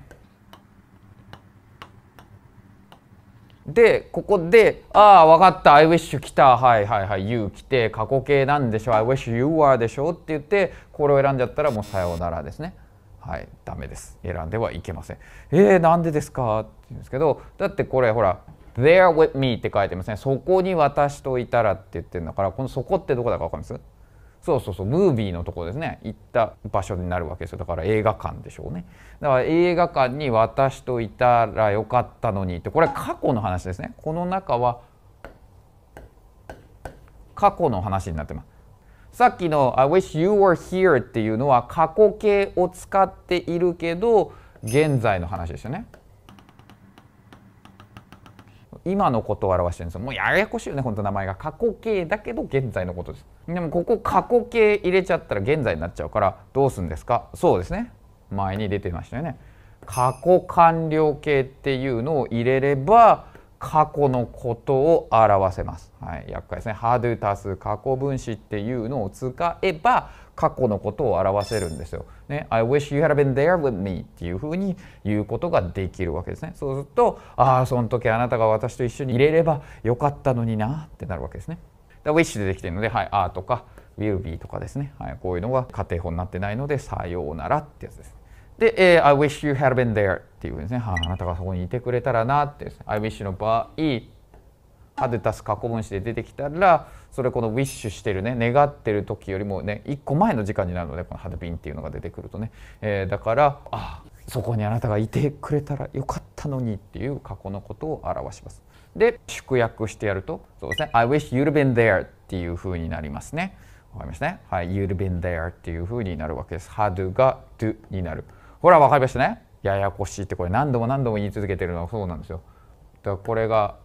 でここで「ああ分かった I wish you 来たはいはいはい you 来て過去形なんでしょう。I wish you are でしょ」うって言ってこれを選んじゃったらもうさようならですね。はい、ダメです選んではいけません。えー、なんでですかって言うんですけどだってこれほら there with me って書いてますね。そこに私といたらって言ってるんだから、このそこってどこだかわかりますそうそうそう、ムービーのとこですね。行った場所になるわけですよ。だから映画館でしょうね。だから映画館に私といたらよかったのにって、これ過去の話ですね。この中は過去の話になってます。さっきの I wish you were here っていうのは過去形を使っているけど、現在の話ですよね。今のことを表してるんですよ。もうややこしいよね本当名前が過去形だけど現在のことですでもここ過去形入れちゃったら現在になっちゃうからどうすんですかそうですね前に出てましたよね過去完了形っていうのを入れれば過去のことを表せます。はい、厄介ですね。ハードゥ多数過去分詞っていうのを使えば過去のことを表せるんですよ。ね、I wish you had been there with me っていうふうに言うことができるわけですね。そうすると、ああ、その時あなたが私と一緒にいれればよかったのになってなるわけですね。だ wish でできてるので、はい、あとか will be とかですね、はい、こういうのが仮定法になってないので、さようならってやつです。で、えー、I wish you had been there っていうふうにですね、はあ、あなたがそこにいてくれたらなってですね、I wish の場合、アデタス過去分詞で出てきたらそれこのウィッシュしてるね願ってる時よりもね1個前の時間になるのでこの「ハドビン」っていうのが出てくるとね、えー、だからあそこにあなたがいてくれたらよかったのにっていう過去のことを表します。で縮約してやるとそうですね「I wish you'd been there」っていうふうになりますね。わかりましたね。はい、You'd been there っていうふうになるわけです。Had が do になる。ほら、わかりましたね。ややこしいってこれ何度も何度も言い続けてるのはそうなんですよ。だからこれが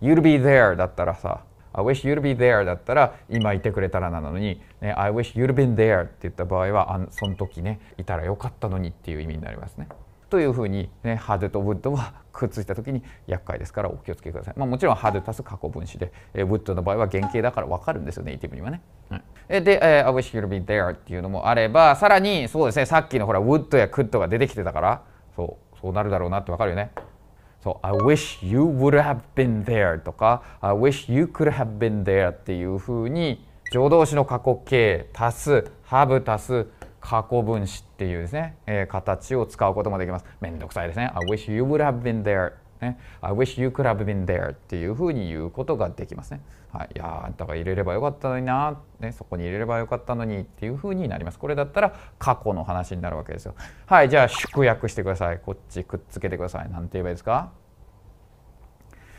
You'll be there だったらさ I wish you'd be there だったら今いてくれたらなのに、ね、I wish you'd been there って言った場合はあその時ねいたらよかったのにっていう意味になりますね。というふうに、ね、ハードとウッドはくっついた時に厄介ですからお気をつけください。まあ、もちろんハード足す過去分詞で、えウッドの場合は原型だからわかるんですよね、ネイティブにはね。うん、えで、え I wish you'd be there っていうのもあれば、さらにそうですね、さっきのほらウッドやクッドが出てきてたから、そうそうなるだろうなってわかるよね。そう、I wish you would have been there とか I wish you could have been there っていうふうに助動詞の過去形足す have 足す過去分詞っていうですね、えー、形を使うこともできます。めんどくさいですね。I wish you would have been there、ね。I wish you could have been there っていうふうに言うことができますね。はい、いやあんたが入れればよかったのにな、ね、そこに入れればよかったのにっていうふうになりますこれだったら過去の話になるわけですよはいじゃあ縮約してくださいこっちくっつけてくださいなんて言えばいいですか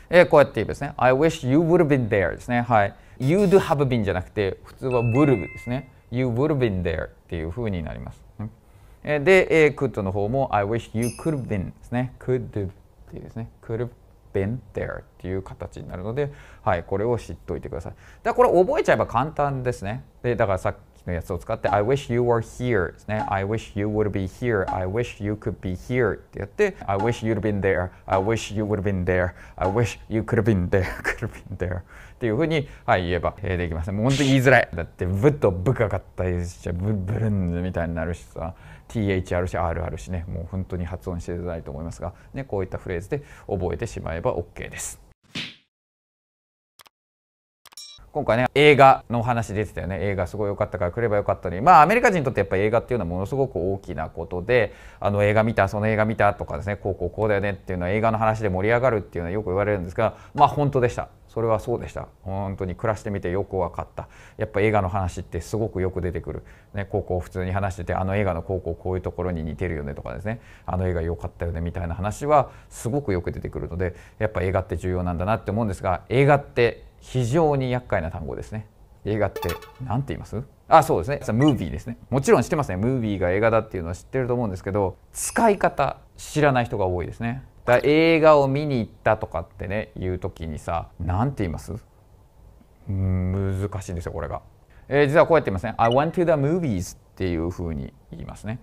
えこうやって言えばですね I wish you would have been there ですねはい You do have been じゃなくて普通は would have ですね You would have been there っていうふうになります、で、A、could の方も I wish you could have been ですね could っていうですね could been there っていう形になるので、はい、これを知っておいてください。だからこれ覚えちゃえば簡単ですね。で、だからさっきのやつを使って、I wish you were here ですね。I wish you would be here. I wish you could be here ってやって、I wish you'd been there. I wish you would have been there. I wish you could have been there. could have been there. っていうふうに、はい、言えば、えー、できます。もう本当に言いづらい。だって、ぶっとぶかかったりしちゃぶぶるんみたいになるしさ。THR あ r あるしねもう本当に発音してないと思いますが、ね、こういったフレーズで覚えてしまえば OK です。今回ね映画の話出てたよね映画すごい良かったから来ればよかったのにまあアメリカ人にとってやっぱ映画っていうのはものすごく大きなことであの映画見たその映画見たとかですねこうこうこうだよねっていうのは映画の話で盛り上がるっていうのはよく言われるんですがまあ本当でしたそれはそうでした本当に暮らしてみてよく分かったやっぱ映画の話ってすごくよく出てくる、ね、高校普通に話しててあの映画の高校こういうところに似てるよねとかですねあの映画良かったよねみたいな話はすごくよく出てくるのでやっぱ映画って重要なんだなって思うんですが映画って非常に厄介な単語ですね映画って何て言いますあそうですねムービーですねもちろん知ってますねムービーが映画だっていうのは知ってると思うんですけど使い方知らない人が多いですねだ映画を見に行ったとかってね言う時にさ何て言います難しいんですよこれが、えー、実はこうやって言いますね「I went to the movies」っていうふうに言いますね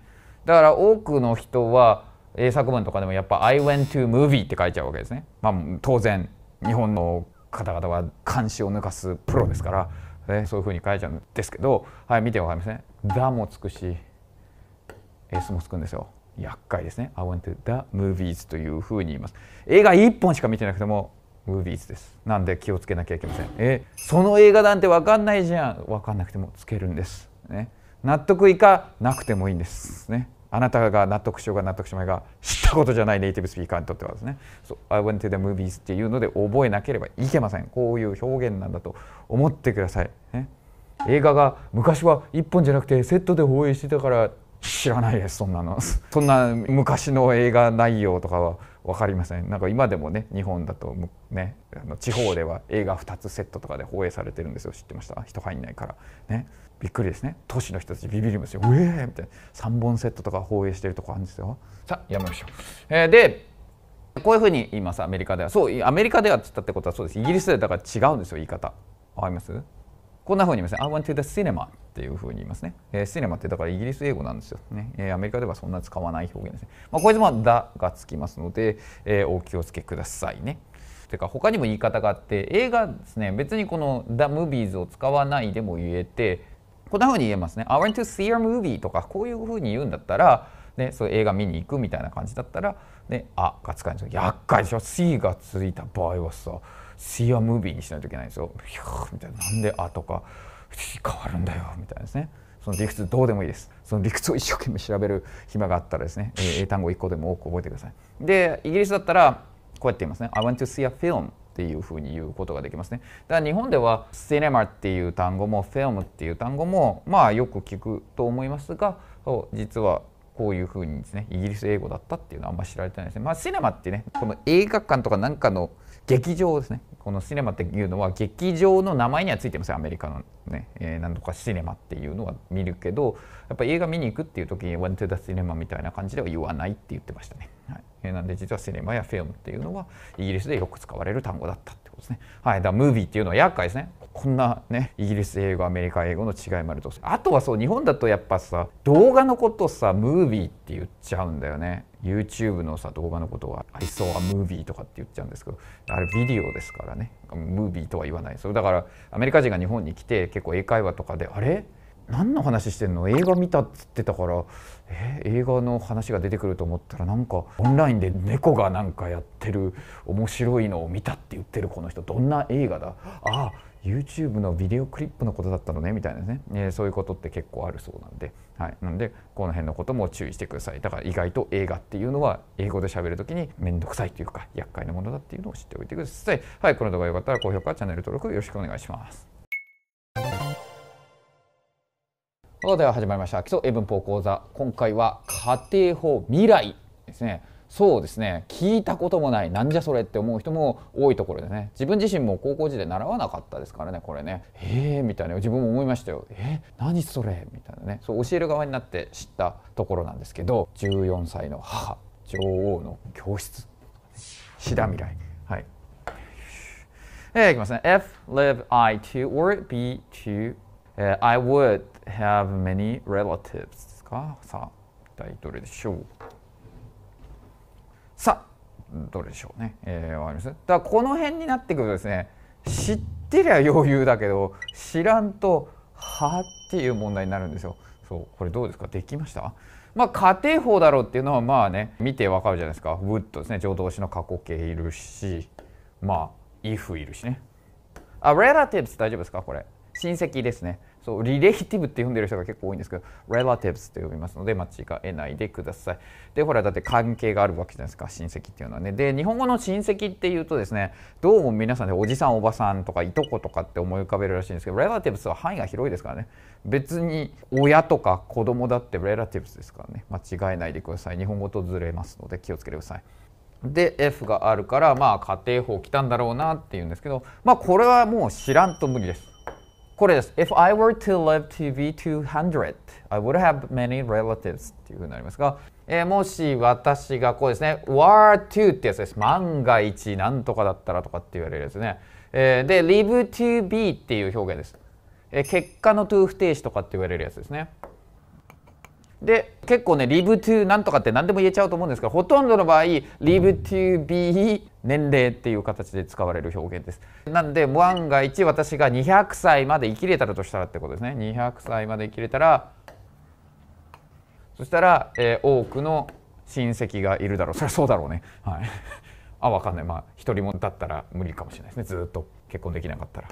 だから多くの人は英作文とかでもやっぱ「I went to movie」って書いちゃうわけですねまあ当然日本の方々は監視を抜かすプロですから、ね、そういうふうに書いちゃうんですけどはい見てわかりますね「だ」もつくし「S」もつくんですよ厄介ですね。I went to the movies というふうに言います。映画1本しか見てなくても、ムービーズです。なんで気をつけなきゃいけません。え、その映画なんてわかんないじゃん。わかんなくてもつけるんです。ね。納得いかなくてもいいんです。ね。あなたが納得しようが納得しまいが知ったことじゃないネイティブスピーカーにとってはですね、so, I went to the movies っていうので覚えなければいけません。こういう表現なんだと思ってください。ね、映画が昔は1本じゃなくてセットで放映してたから知らないですそんなのそんな昔の映画内容とかは分かりませんなんか今でもね日本だとねあの地方では映画2つセットとかで放映されてるんですよ知ってました人入んないからねびっくりですね都市の人たちビビりますよ「うえー!」みたいな3本セットとか放映してるとこあるんですよさあやめましょう、えー、でこういうふうに言いますアメリカではそうアメリカではっつったってことはそうですイギリスでだから違うんですよ言い方わかりますこんな風に言いますね。I went to the cinema っていう風に言いますね。えー、シネマってだからイギリス英語なんですよ。ねえー、アメリカではそんな使わない表現ですね。まあ、こいつもだ」がつきますので、えー、お気をつけくださいね。てか他にも言い方があって映画ですね別にこの The Movies を使わないでも言えてこんな風に言えますね I went to see a movie とかこういう風に言うんだったらね、そ映画見に行くみたいな感じだったら、ね、あがつかないですよ。厄介でしょ ?C がついた場合はさ、シームービーにしないといけないんですよ。ひみたいな。なんであとか変わるんだよみたいなですね。その理屈どうでもいいです。その理屈を一生懸命調べる暇があったらですね、英単語1個でも多く覚えてください。で、イギリスだったらこうやって言いますね。I want to see a film っていうふうに言うことができますね。だから日本では e ネマっていう単語もフ i l m っていう単語もまあよく聞くと思いますが、実はこういうふうにですねイギリス英語だったっていうのはあんま知られてないですね。まあシネマってねこの映画館とかなんかの劇場ですねこのシネマっていうのは劇場の名前にはついてますよアメリカのね、えー、なんとかシネマっていうのは見るけどやっぱ映画見に行くっていう時に「ワン・ n t to the みたいな感じでは言わないって言ってましたね。はいえー、なんで実はシネマやフィルムっていうのはイギリスでよく使われる単語だったってことですね。はい、だからムービーっていうのは厄介ですね。こんなねイギリス英語アメリカ英語の違いもあるとあとはそう日本だとやっぱさ動画のことさムービーって言っちゃうんだよね YouTube のさ動画のことは「I saw a movie」とかって言っちゃうんですけどあれビデオですからねムービーとは言わないそれだからアメリカ人が日本に来て結構英会話とかで「あれ何の話してんの映画見たっつってたからえ映画の話が出てくると思ったらなんかオンラインで猫がなんかやってる面白いのを見たって言ってるこの人どんな映画だああ YouTube のビデオクリップのことだったのねみたいなね、えー、そういうことって結構あるそうなんで、はい、なんでこの辺のことも注意してくださいだから意外と映画っていうのは英語で喋る時に面倒くさいというか厄介なものだっていうのを知っておいてくださいはいこの動画良かったら高評価チャンネル登録よろしくお願いしますでは始まりました基礎英文法講座今回は家庭法未来ですねそうですね聞いたこともないなんじゃそれって思う人も多いところでね自分自身も高校時代習わなかったですからねこれねええー、みたいな自分も思いましたよえー、何それみたいなねそう教える側になって知ったところなんですけど14歳の母女王の教室シダ未来はいえー、いきますね F live I to or B to、uh, I would have many relatives ですかさあ一体どれでしょうさあどれでしょうね、えー、わかりますだからこの辺になってくるとですね知ってりゃ余裕だけど知らんとはっていう問題になるんですよそうこれどうですかできましたまあ、仮定法だろうっていうのはまあね見てわかるじゃないですか「would」ですね助動詞の過去形いるしまあ「if」いるしねあ relatives 大丈夫ですかこれ親戚ですねそうリレーティブって呼んでる人が結構多いんですけど relatives って呼びますので間違えないでくださいでほらだって関係があるわけじゃないですか親戚っていうのはねで日本語の親戚っていうとですねどうも皆さんでおじさんおばさんとかいとことかって思い浮かべるらしいんですけど relatives は範囲が広いですからね別に親とか子供だって relatives ですからね間違えないでください日本語とずれますので気をつけてくださいで F があるからまあ家庭法来たんだろうなっていうんですけどまあこれはもう知らんと無理ですこれです。If I were to live to be 200, I would have many relatives っていうふうになりますが、えー、もし私がこうですね、were to ってやつです。万が一なんとかだったらとかって言われるやつね。えー、で、live to be っていう表現です。えー、結果の to 不定詞とかって言われるやつですね。で結構ね live to なんとかって何でも言えちゃうと思うんですがほとんどの場合 live to be 年齢っていう形で使われる表現です。なんで万が一私が200歳まで生きれたらとしたらってことですね。200歳まで生きれたらそしたら、えー、多くの親戚がいるだろう。そりゃそうだろうね。はい、あ分かんないまあ一人もだったら無理かもしれないですねずっと結婚できなかったら。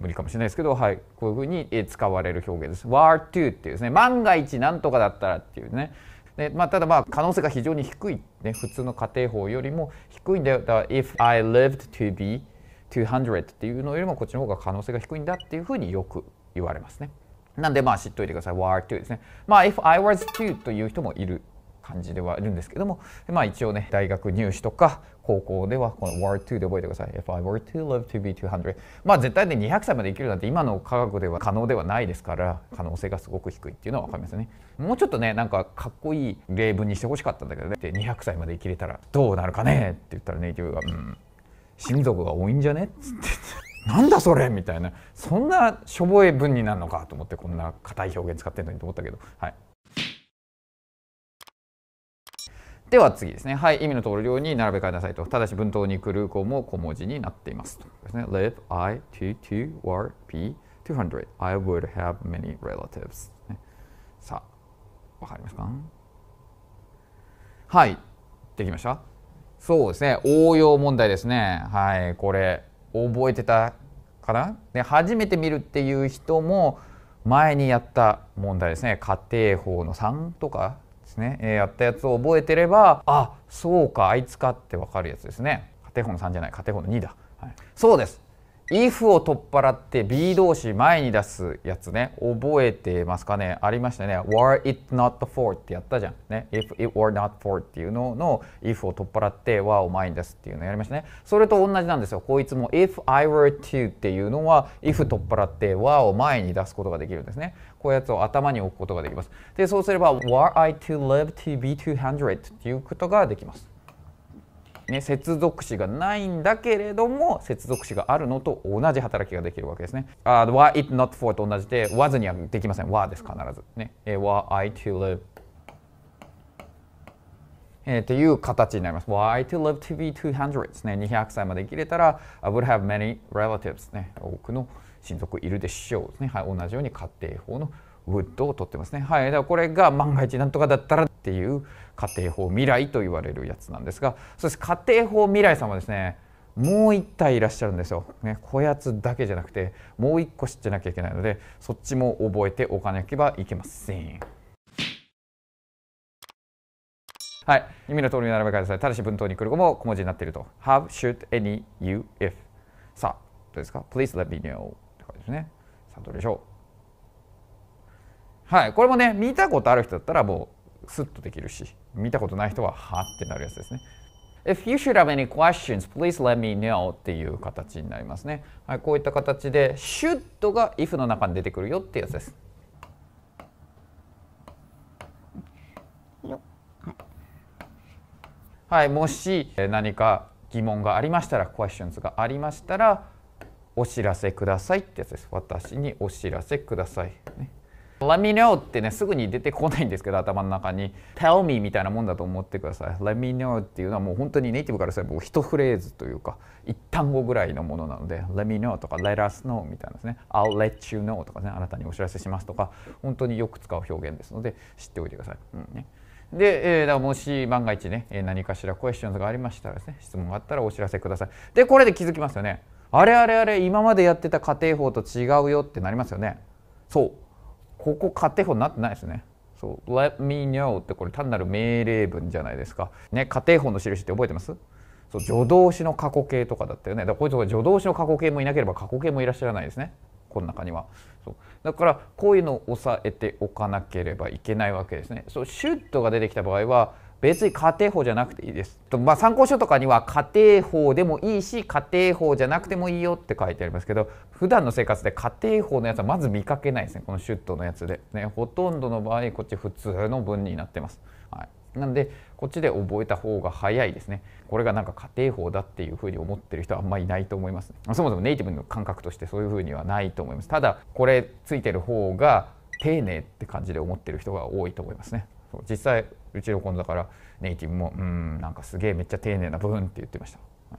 無理かもしれないですけど、はい、こういうふうに使われる表現です。war to っていうですね、万が一なんとかだったらっていうね。でまあ、ただまあ可能性が非常に低い、ね、普通の家庭法よりも低いんだよだから if I lived to be 200っていうのよりもこっちの方が可能性が低いんだっていうふうによく言われますねなんでまあ知っといてください were to ですねまあ if I was to という人もいる感じではいるんですけども、まあ一応ね、大学入試とか、高校ではこの w o r d to で覚えてください。If I were to live to be 200。まあ絶対ね、200歳まで生きるなんて今の科学では可能ではないですから、可能性がすごく低いっていうのは分かりますね。もうちょっとね、なんかかっこいい例文にしてほしかったんだけどね、で200歳まで生きれたらどうなるかねって言ったらネイティブが、うん、親族が多いんじゃねっつって。なんだそれみたいなそんなしょぼい文になるのかと思ってこんな硬い表現使ってんのにと思ったけどはいでは次ですね。はい、意味の通るように並べ替えなさいと。ただし文頭に来る子も小文字になっていますと。ですね。live, I, to, to, w r p, 200. I would have many relatives. さあ、わかりますかはい、できましたそうですね。応用問題ですね。はい、これ、覚えてたかなで、初めて見るっていう人も、前にやった問題ですね。家庭法の3とかですね、えー、やったやつを覚えてればあそうかあいつかって分かるやつですねカテホの3じゃないカテホの2だ、はい、そうです if を取っ払って B 動詞前に出すやつね覚えてますかねありましたね were it not for ってやったじゃんね if it were not for っていうのの if を取っ払って were を前に出すっていうのやりましたねそれと同じなんですよこいつも if I were to っていうのは if 取っ払って were を前に出すことができるんですねこういうやつを頭に置くことができますでそうすれば were I to live to be 200っていうことができますね、接続詞がないんだけれども接続詞があるのと同じ働きができるわけですね。Uh, why it not for と同じで was にはできません。w です必ず。ね、why I to live えー、っていう形になります。Why to live to be 200ですね。200歳まで生きれたら、I would have many relatives ね。多くの親族いるでしょうですね。はい、同じように家庭法のウッ d を取ってますね。はい、だからこれが万が一なんとかだったらっていう家庭法未来と言われるやつなんですがそして家庭法未来さんはですねもう1体いらっしゃるんですよ、ね、こやつだけじゃなくてもう1個知ってなきゃいけないのでそっちも覚えておかなければいけません。はい、意味の通りに並べ替えください。ただし文頭に来る語も小文字になっていると。Have, should, any, you, if さあ、どうですか ?Please let me know ですね。さあ、どうでしょうはい、これもね、見たことある人だったらもうスッとできるし、見たことない人ははってなるやつですね。If you should have any questions, please let me know っていう形になりますね。はい、こういった形で should が if の中に出てくるよってやつです。はい、もし何か疑問がありましたら questions がありましたらお知らせくださいってやつです。私にお知らせください。ね Let me know ってね、すぐに出てこないんですけど、頭の中に。Tell me みたいなもんだと思ってください。Let me know っていうのはもう本当にネイティブからすれば一フレーズというか、一単語ぐらいのものなので、Let me know とか Let us know みたいなですね。I'll let you know とかね、あなたにお知らせしますとか、本当によく使う表現ですので、知っておいてください。うんねで、えー、だもし万が一ね、え何かしらクエスチョンズがありましたらですね、質問があったらお知らせください。で、これで気づきますよね。あれあれあれ、今までやってた家庭法と違うよってなりますよね。そう。ここ仮定法になってないですね。そう、let me know ってこれ単なる命令文じゃないですか。ね、仮定法の印って覚えてますそう助動詞の過去形とかだったよね。だからこういうところ助動詞の過去形もいなければ過去形もいらっしゃらないですね。この中には。そうだからこういうのを押さえておかなければいけないわけですね。そう should が出てきた場合は別に家庭法じゃなくていいです。とまあ、参考書とかには家庭法でもいいし家庭法じゃなくてもいいよって書いてありますけど普段の生活で家庭法のやつはまず見かけないですねこのシュットのやつで、ね、ほとんどの場合こっち普通の文になってます。はい、なのでこっちで覚えた方が早いですね。これがなんか家庭法だっていうふうに思ってる人はあんまりいないと思います、ね、そもそもネイティブの感覚としてそういうふうにはないと思います。ただこれついてる方が丁寧って感じで思ってる人が多いと思いますね。実際うちの今度だからネイティブもうんなんかすげえめっちゃ丁寧な部分って言ってました、は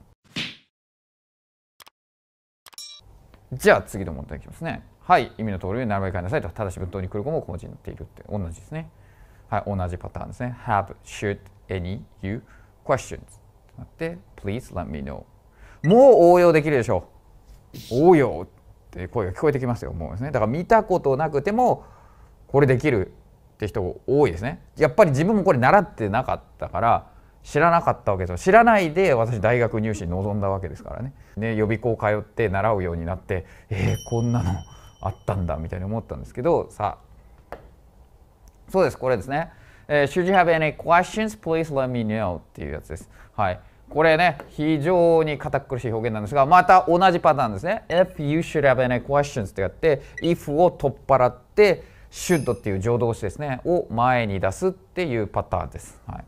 い、じゃあ次の問題いきますねはい意味の通りに並べ替えなさいと正しい文頭に来る子も小文字になっているって同じですねはい同じパターンですね have should any you questions となって please let me know もう応用できるでしょう応用って声が聞こえてきますよもうですねだから見たことなくてもこれできるって人多いですねやっぱり自分もこれ習ってなかったから知らなかったわけですよ知らないで私大学入試に臨んだわけですからねね予備校通って習うようになってえー、こんなのあったんだみたいに思ったんですけどさあそうですこれですね、え Should you have any questions please let me know っていうやつですはいこれね、非常に堅苦しい表現なんですが、また同じパターンですね。If you should have any questions ってやって、if を取っ払って、シュッドっていう助動詞ですねを前に出すっていうパターンです。はい、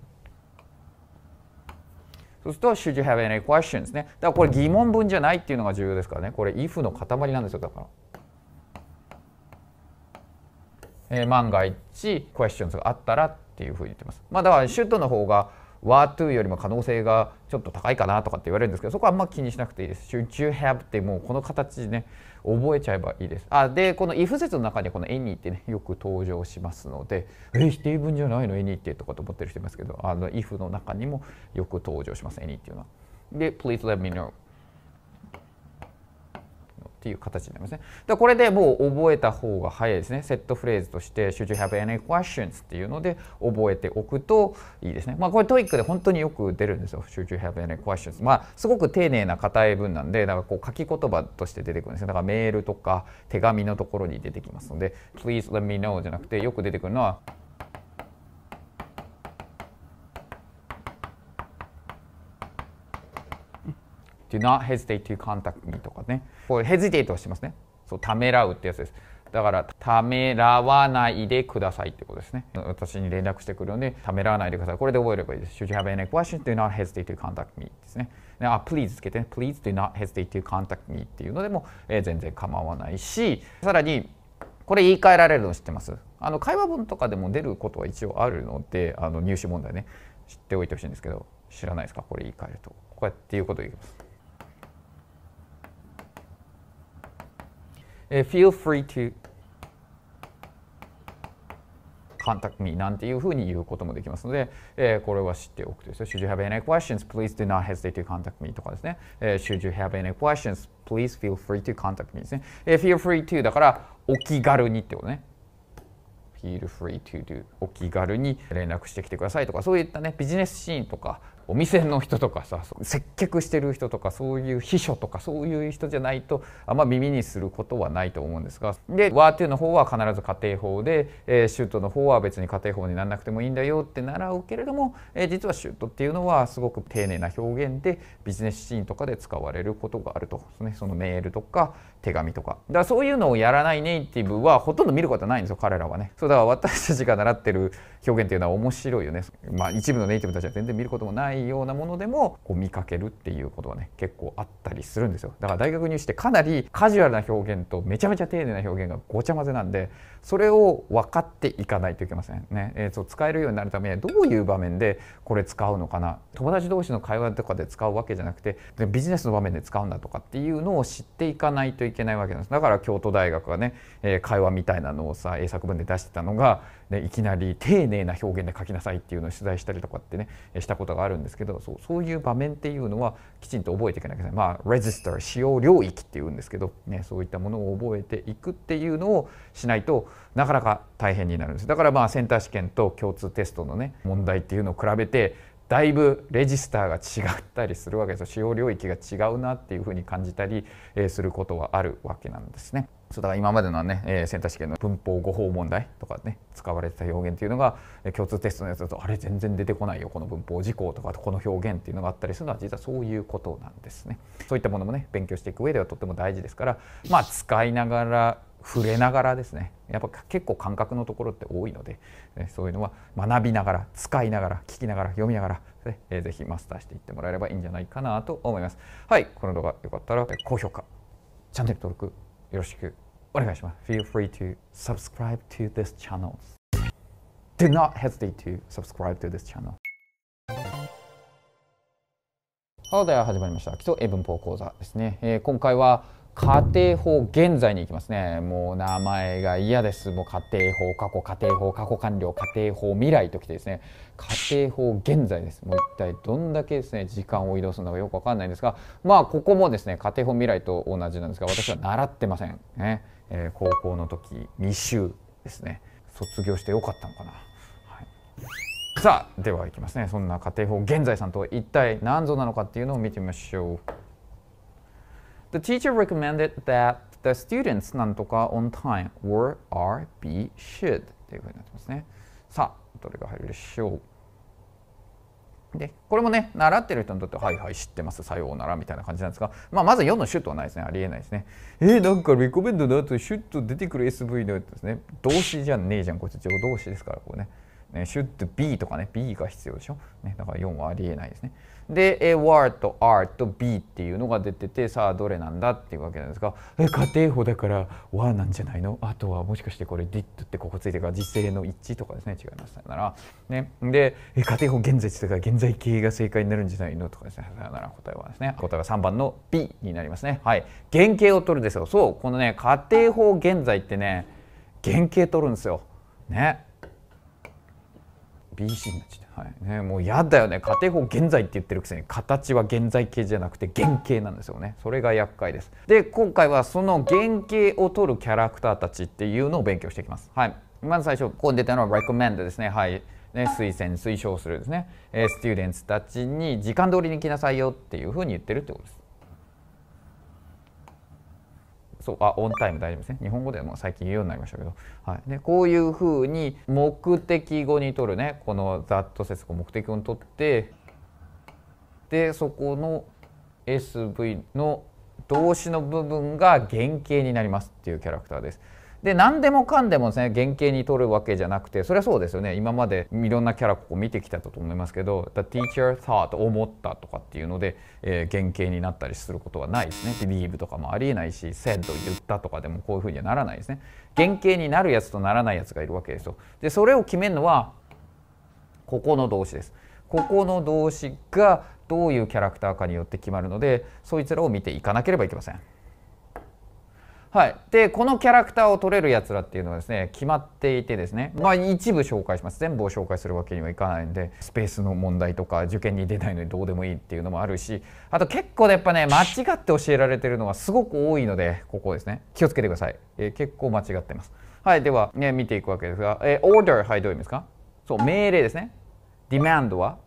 そうすると should you have any questions ね。だからこれ疑問文じゃないっていうのが重要ですからね。これ if の塊なんですよだから。えー、万が一 questions があったらっていうふうに言ってます。まあだから should の方が were to よりも可能性がちょっと高いかなとかって言われるんですけどそこはあんま気にしなくていいです。should you have ってもうこの形ね覚えちゃえばいいです。あでこの「if 説の中にこの「any」ってねよく登場しますので「え否定文じゃないの any」ってとかと思ってる人いますけどあの「if」の中にもよく登場します「any」っていうのは。で「please let me know」っていう形になりますね。でこれでもう覚えた方が早いですね。セットフレーズとして Should you have any questions? っていうので覚えておくといいですね。まあこれトイックで本当によく出るんですよ。Should you have any questions? まあすごく丁寧な硬い文なんで、だからこう書き言葉として出てくるんですね。だからメールとか手紙のところに出てきますので、Please let me know じゃなくてよく出てくるのは Do not hesitate to contact me とかね。これ hesitate はしてますね。そう、ためらうってやつです。だから、ためらわないでくださいってことですね。私に連絡してくるので、ためらわないでください。これで覚えればいいです。Should you have any questions, do not hesitate to contact me ですね。あ、please つけて、please do not hesitate to contact me っていうのでも、えー、全然構わないし、さらに、これ言い換えられるの知ってますあの会話文とかでも出ることは一応あるのであの入試問題ね知っておいてほしいんですけど知らないですかこれ言い換えるとこうやっていうことできます feel free to contact me なんていうふうに言うこともできますので、えー、これは知っておくとですね。Should you have any questions? Please do not hesitate to contact me とかですね。えー、Should you have any questions? Please feel free to contact me ですね。えー、feel free to だからお気軽にってことね。Feel free to do お気軽に連絡してきてくださいとかそういったねビジネスシーンとかお店の人とかさ接客してる人とかそういう秘書とかそういう人じゃないとあんま耳にすることはないと思うんですがでワーティうの方は必ず家庭法で、えー、シュートの方は別に家庭法にならなくてもいいんだよって習うけれども、えー、実はシュートっていうのはすごく丁寧な表現でビジネスシーンとかで使われることがあるとねそのメールとか手紙とかだからそういうのをやらないネイティブはほとんど見ることはないんですよ彼らはねそうだから私たちが習ってる表現っていうのは面白いよねまあ一部のネイティブたちは全然見ることもないないようなものでもこう見かけるっていうことはね結構あったりするんですよだから大学入試ってかなりカジュアルな表現とめちゃめちゃ丁寧な表現がごちゃ混ぜなんでそれを分かっていかないといけませんね。えー、そう使えるようになるためにはどういう場面でこれ使うのかな友達同士の会話とかで使うわけじゃなくてビジネスの場面で使うんだとかっていうのを知っていかないといけないわけなんです。だから京都大学がね、えー、会話みたいなのをさ英作文で出してたのが、ね、いきなり丁寧な表現で書きなさいっていうのを取材したりとかってねしたことがあるんですけどそうそういう場面っていうのはきちんと覚えていかなきゃいけない。まあ、レジスター使用領域っていうんですけど、ね、そういったものを覚えていくっていうのをしないとなかなか大変になるんですだからまあセンター試験と共通テストのね問題っていうのを比べてだいぶレジスターが違ったりするわけです使用領域が違うなっていうふうに感じたりすることはあるわけなんですね。そうだから今までのね、えセンター試験の文法誤法問題とかね使われてた表現っていうのが共通テストのやつだとあれ全然出てこないよこの文法事項とかこの表現っていうのがあったりするのは実はそういうことなんですね。そういったものもね勉強していく上ではとっても大事ですからまあ使いながら触れながらですねやっぱ結構感覚のところって多いのでそういうのは学びながら使いながら聞きながら読みながらえぜひマスターしていってもらえればいいんじゃないかなと思いますはいこの動画よかったら高評価チャンネル登録よろしくお願いします Feel free to subscribe to this channel Do not hesitate to subscribe to this channel では始まりました基礎英文法講座ですね、えー、今回は家庭法現在に行きますねもう名前が嫌ですもう家庭法過去家庭法過去完了家庭法未来ときてですね家庭法現在ですもう一体どんだけですね時間を移動するのかよくわかんないんですがまあここもですね家庭法未来と同じなんですが私は習ってませんね、えー、高校の時未修ですね卒業してよかったのかな、はい、さあでは行きますねそんな家庭法現在さんとは一体何ぞなのかっていうのを見てみましょう The teacher recommended that the students なんとか on time were, are, be, should というふうになってますね。さあ、どれが入るでしょうでこれもね、習ってる人にとっては、いはい、知ってます、さようならみたいな感じなんですが、まあ、まず4のシュットはないですね、ありえないですね。えー、なんかリコメンドの後、シュッと出てくる SV のですね、動詞じゃねえじゃん、こっち、動詞ですから、こうね。ね、s h o b とかね、b が必要でしょ。ね、だから4はありえないですね。で、えー、war と r と b っていうのが出ててさあどれなんだっていうわけなんですがえ家庭法だから和なんじゃないのあとはもしかしてこれ d i トってここついてるから実勢の一致とかですね違いますさよなら、ね、でえ家庭法現在とか現在形が正解になるんじゃないのとかですねさよなら答えはですね答えは3番の b になりますねはい原型を取るですよそうこのね家庭法現在ってね原型取るんですよね BC になっちゃったはいね、もう嫌だよね仮定法現在って言ってるくせに形は現在形じゃなくて原型なんですよねそれが厄介ですで今回はその原型を取るキャラクターたちっていうのを勉強していきますはいまず最初ここに出たのは recommend ですねはいね、推薦推奨するですね、えー、スチューデンツたちに時間通りに来なさいよっていうふうに言ってるってことですそうあオンタイム大丈夫ですね日本語でも最近言うようになりましたけど、はい、でこういうふうに目的語にとるねこのざっと接続目的語にとってでそこの SV の動詞の部分が原型になりますっていうキャラクターです。で何でもかんでもですね原型に取るわけじゃなくてそれはそうですよね今までいろんなキャラここ見てきたと思いますけど「the teacher thought」思ったとかっていうので、えー、原型になったりすることはないですね「believe」とかもありえないし「said」言ったとかでもこういうふうにはならないですね原型になるやつとならないやつがいるわけですよでそれを決めるのはここの動詞ですここの動詞がどういうキャラクターかによって決まるのでそいつらを見ていかなければいけません。はい、でこのキャラクターを取れるやつらっていうのはですね決まっていてですね、まあ、一部紹介します全部を紹介するわけにはいかないんでスペースの問題とか受験に出ないのにどうでもいいっていうのもあるしあと結構やっぱね間違って教えられてるのはすごく多いのでここですね気をつけてください、えー、結構間違ってますはいでは、ね、見ていくわけですが、えー、order はいどういう意味ですかそう命令ですね demand は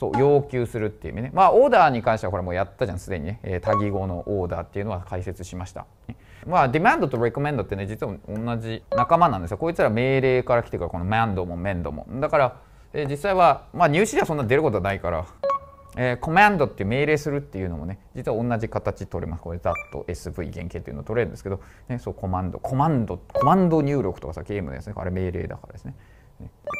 そう要求するっていう意味ねまあオーダーに関してはこれもうやったじゃんすでにね、えー、多義語のオーダーっていうのは解説しました、ねまあディマンドとレコメンドってね実は同じ仲間なんですよこいつら命令から来てからこのマンドもメンドもだから、えー、実際は、まあ、入試ではそんな出ることはないから、えー、コマンドって命令するっていうのもね実は同じ形取れますこれザット、SV 原型っていうの取れるんですけど、ね、そうコマンドコマンドコマンド入力とかさゲームですねあれ命令だからですね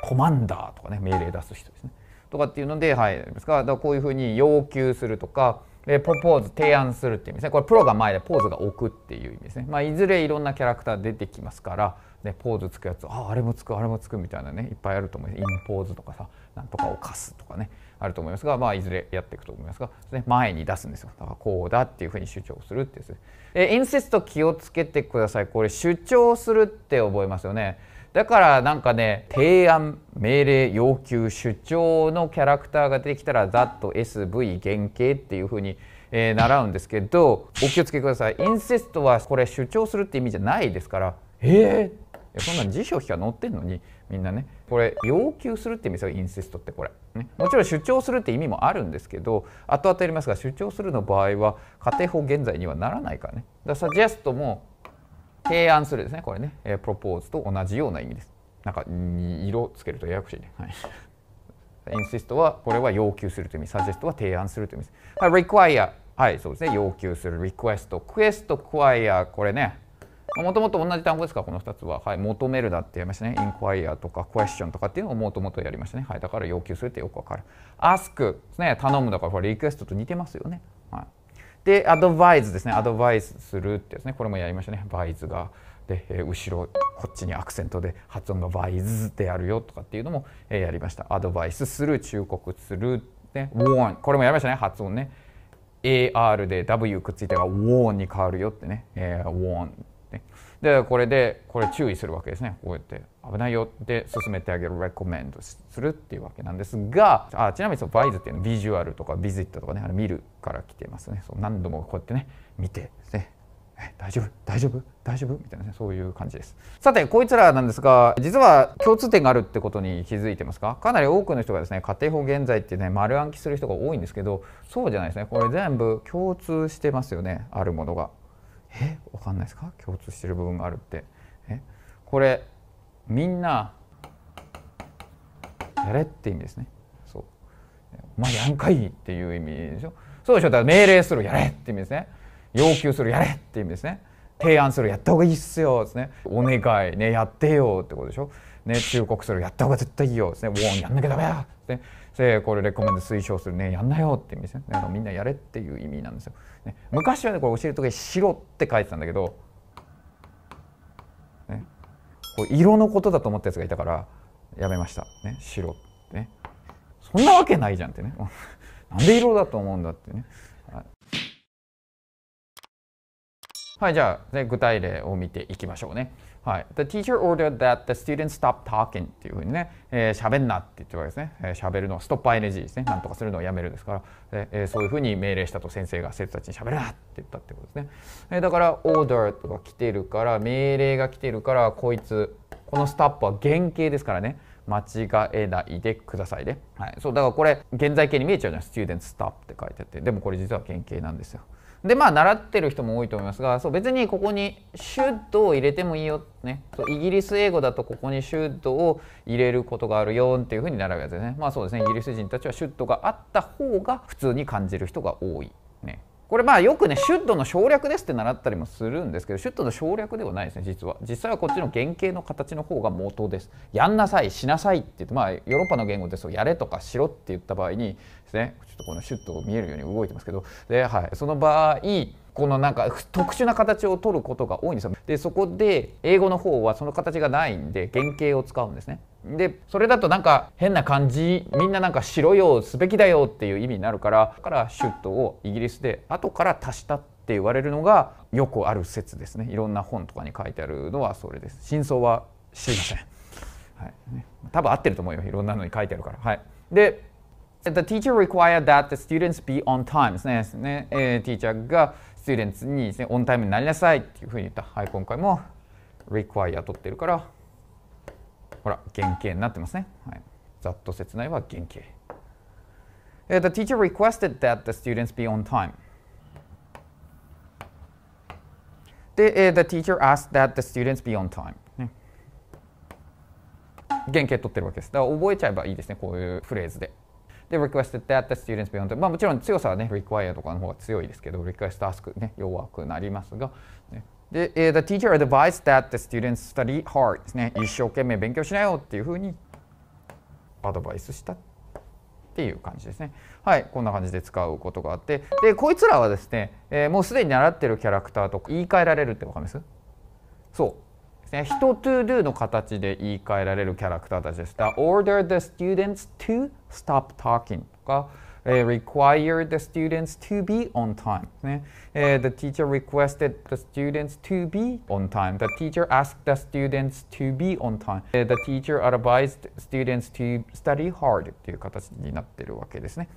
コマンダーとかね命令出す人ですねとかっていうので、はい、ですからこういうふうに要求するとかでポポーズ提案するっていう意味ですねこれプロが前でポーズが置くっていう意味ですね、まあ、いずれいろんなキャラクター出てきますから、ね、ポーズつくやつああれもつくあれもつくみたいなねいっぱいあると思いますインポーズとかさなんとかを貸すとかねあると思いますが、まあ、いずれやっていくと思いますが、ね、前に出すんですよだからこうだっていうふうに主張するってですねえインセスト気をつけてくださいこれ主張するって覚えますよねだからなんかね提案命令要求主張のキャラクターができたら thatSV 原型っていうふうにえー、習うんですけどお気をつけくださいインセストはこれ主張するって意味じゃないですからええー、そんなん辞書しか載ってんのにみんなねこれ要求するって意味ですよインセストってこれ、ね、もちろん主張するって意味もあるんですけど後々やりますが主張するの場合は仮定法現在にはならないからねだからサジェストも提案するですねこれね、えー、プロポーズと同じような意味ですなんか色つけるとややこしいね、はい insist はこれは要求するという意味、suggest は提案するという意味です。はい、require、はい、そうですね、要求する、request、quest、quire、これね、もともと同じ単語ですかこの2つは、はい、求めるだって言いましたね、inquire とか question とかっていうのをもともとやりましたね、はい、だから要求するってよくわかる。ask ですね、頼むだから、これ request と似てますよね。でアドバイスですねアドバイスするってですねこれもやりましたねバイズが。で、え後ろこっちにアクセントで発音がバイズであるよとかっていうのも、えやりましたアドバイスする忠告するねウォーンこれもやりましたね発音ね AR で W くっついたが w ォ r n に変わるよってね、えー、w でこれでこれ注意するわけですねこうやって危ないよって進めてあげる recommend するっていうわけなんですがあちなみにバイズっていうのはビジュアルとかビジットとかねあの見るから来てますねそう何度もこうやってね見てね大丈夫大丈夫大丈夫みたいなねそういう感じですさてこいつらなんですが実は共通点があるってことに気づいてますかかなり多くの人がですね家庭法現在ってね丸暗記する人が多いんですけどそうじゃないですねこれ全部共通してますよねあるものがえわかんないですか共通してる部分があるってえこれみんなやれって意味ですねそうまあやんかいっていう意味でしょそうでしょだから命令するやれって意味ですね要求するやれって意味ですね提案するやった方がいいっすよですねお願いねやってよってことでしょね、忠告するやった方が絶対いいよ、ね、ウォーンやんなきゃダメだってでこれレコメンド推奨するねやんなよって意味ですねみんなやれっていう意味なんですよ、ね、昔はねこれ教える時に「白」って書いてたんだけど、ね、こう色のことだと思ったやつがいたからやめました、ね、白ってねそんなわけないじゃんってね なんで色だと思うんだってねはいじゃあ、ね、具体例を見ていきましょうね。はい、The teacher ordered that the students stop talking っていうふうにね、えー、喋んなって言ってるわけですね。えー、喋るの、ストップネ n g ですね。なんとかするのをやめるですから、えー、そういうふうに命令したと先生が生徒たちに喋るなって言ったってことですね。えー、だから、order とか来てるから、命令が来てるから、こいつ、このスタップは原型ですからね。間違えないでくださいね。はい、そうだからこれ現在形に見えちゃうじゃん。students stop って書いてあって。でもこれ実は原型なんですよ。でまあ習ってる人も多いと思いますがそう別にここに「シュッド」を入れてもいいよ、ね、そうイギリス英語だとここに「シュッド」を入れることがあるよっていうふうに習うやつですねまあそうですねイギリス人たちは「シュッド」があった方が普通に感じる人が多い、ね、これまあよくねシュッドの省略ですって習ったりもするんですけどシュッドの省略ではないですね実は実際はこっちの原型の形の方が元頭ですやんなさいしなさいって言ってまあヨーロッパの言語でそうやれとかしろって言った場合にですねちょっとこのシュッド見えるように動いてますけどで、はい、その場合このなんか特殊な形を取ることが多いんですよでそこで英語の方はその形がないんで原型を使うんですねでそれだとなんか変な感じみんななんかしろよすべきだよっていう意味になるからだからシュットをイギリスで後から足したって言われるのがよくある説ですねいろんな本とかに書いてあるのはそれです真相は知りません、はいね、多分合ってると思うよいろんなのに書いてあるからはいで The teacher required that the students be on time ですねね、えー、ティーチャーがスチューデンツにですねオンタイムになりなさいっていうふうに言ったはい今回も require 取ってるからほら、原型になってますね。はい、ざっと説明は原型。The teacher requested that the students be on time. で、The teacher asked that the students be on time. ね、原型取ってるわけです。だから覚えちゃえばいいですね、こういうフレーズで。で、requested that the students be on time。まあもちろん強さはね、require とかの方が強いですけど、request ask ね、弱くなりますが、ね、で、えー、The teacher advised that the students study hard ですね。一生懸命勉強しなよっていうふうにアドバイスしたっていう感じですね。はい、こんな感じで使うことがあって。で、こいつらはですね、えー、もうすでに習ってるキャラクターと言い換えられるってわかりますそうですね。人 to do の形で言い換えられるキャラクターたちでした。order the students to stop talking とか、uh, require the students to be on time. ね、uh, the teacher requested the students to be on time. The teacher asked the students to be on time.、Uh, the teacher advised students to study hard という形になってるわけですね。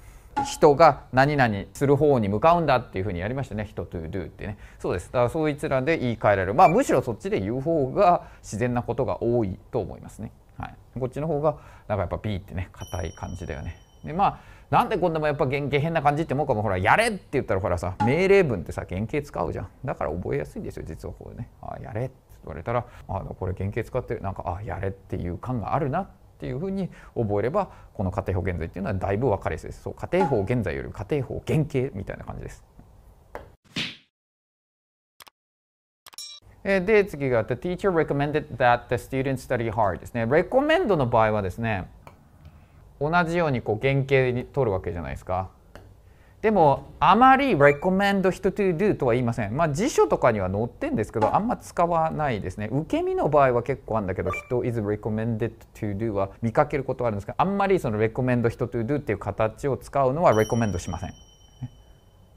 人が何々する方に向かうんだっていうふうにやりましたね人 to do ってねそうですだからそいつらで言い換えられるまあむしろそっちで言う方が自然なことが多いと思いますねはいこっちの方がなんかやっぱ B ってね硬い感じだよねでまあなんでこんなもやっぱ原型変な感じって思うかもほらやれって言ったらほらさ命令文ってさ原型使うじゃんだから覚えやすいんですよ実はこうねあやれって言われたらあこれ原型使ってるなんかあやれっていう感があるなっていうふうに覚えればこの仮定法現在っていうのはだいぶ分かりやすいですそう仮定法現在より仮定法原型みたいな感じですで次があって Teacher recommended that the students study hard ですね recommend の場合はですね同じようにこう原型に取るわけじゃないですか。でもあまり recommend ドゥ to do とは言いません。まあ辞書とかには載ってんですけどあんま使わないですね。受け身の場合は結構あるんだけど人 is recommended to do は見かけることはあるんですけどあんまりその recommend h to do っていう形を使うのは recommend しません。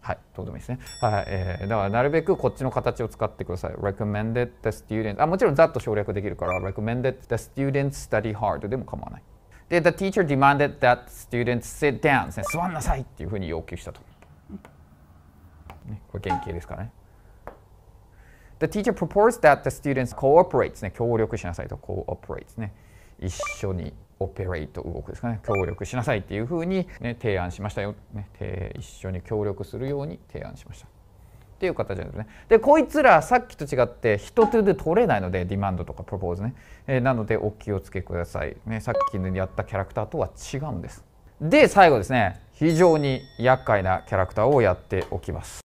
はい、どうでもいいですね。はい、えー、だからなるべくこっちの形を使ってください。recommended the students あもちろんざっと省略できるから recommended the students study hard でも構わない。で、The teacher demanded that students sit down、ね、座んなさいっていうふうに要求したと。ね、これ原型ですかね。The teacher proposed that the students cooperate ね、協力しなさいと cooperate ね、一緒にオペレート動くですかね、協力しなさいっていうふうに、ね、提案しましたよ、ね。一緒に協力するように提案しました。っていう形ですね。で、こいつらさっきと違って人手で取れないので、ディマンドとかプロポーズね。えー、なのでお気をつけください。ね、さっきのやったキャラクターとは違うんです。で、最後ですね。非常に厄介なキャラクターをやっておきます。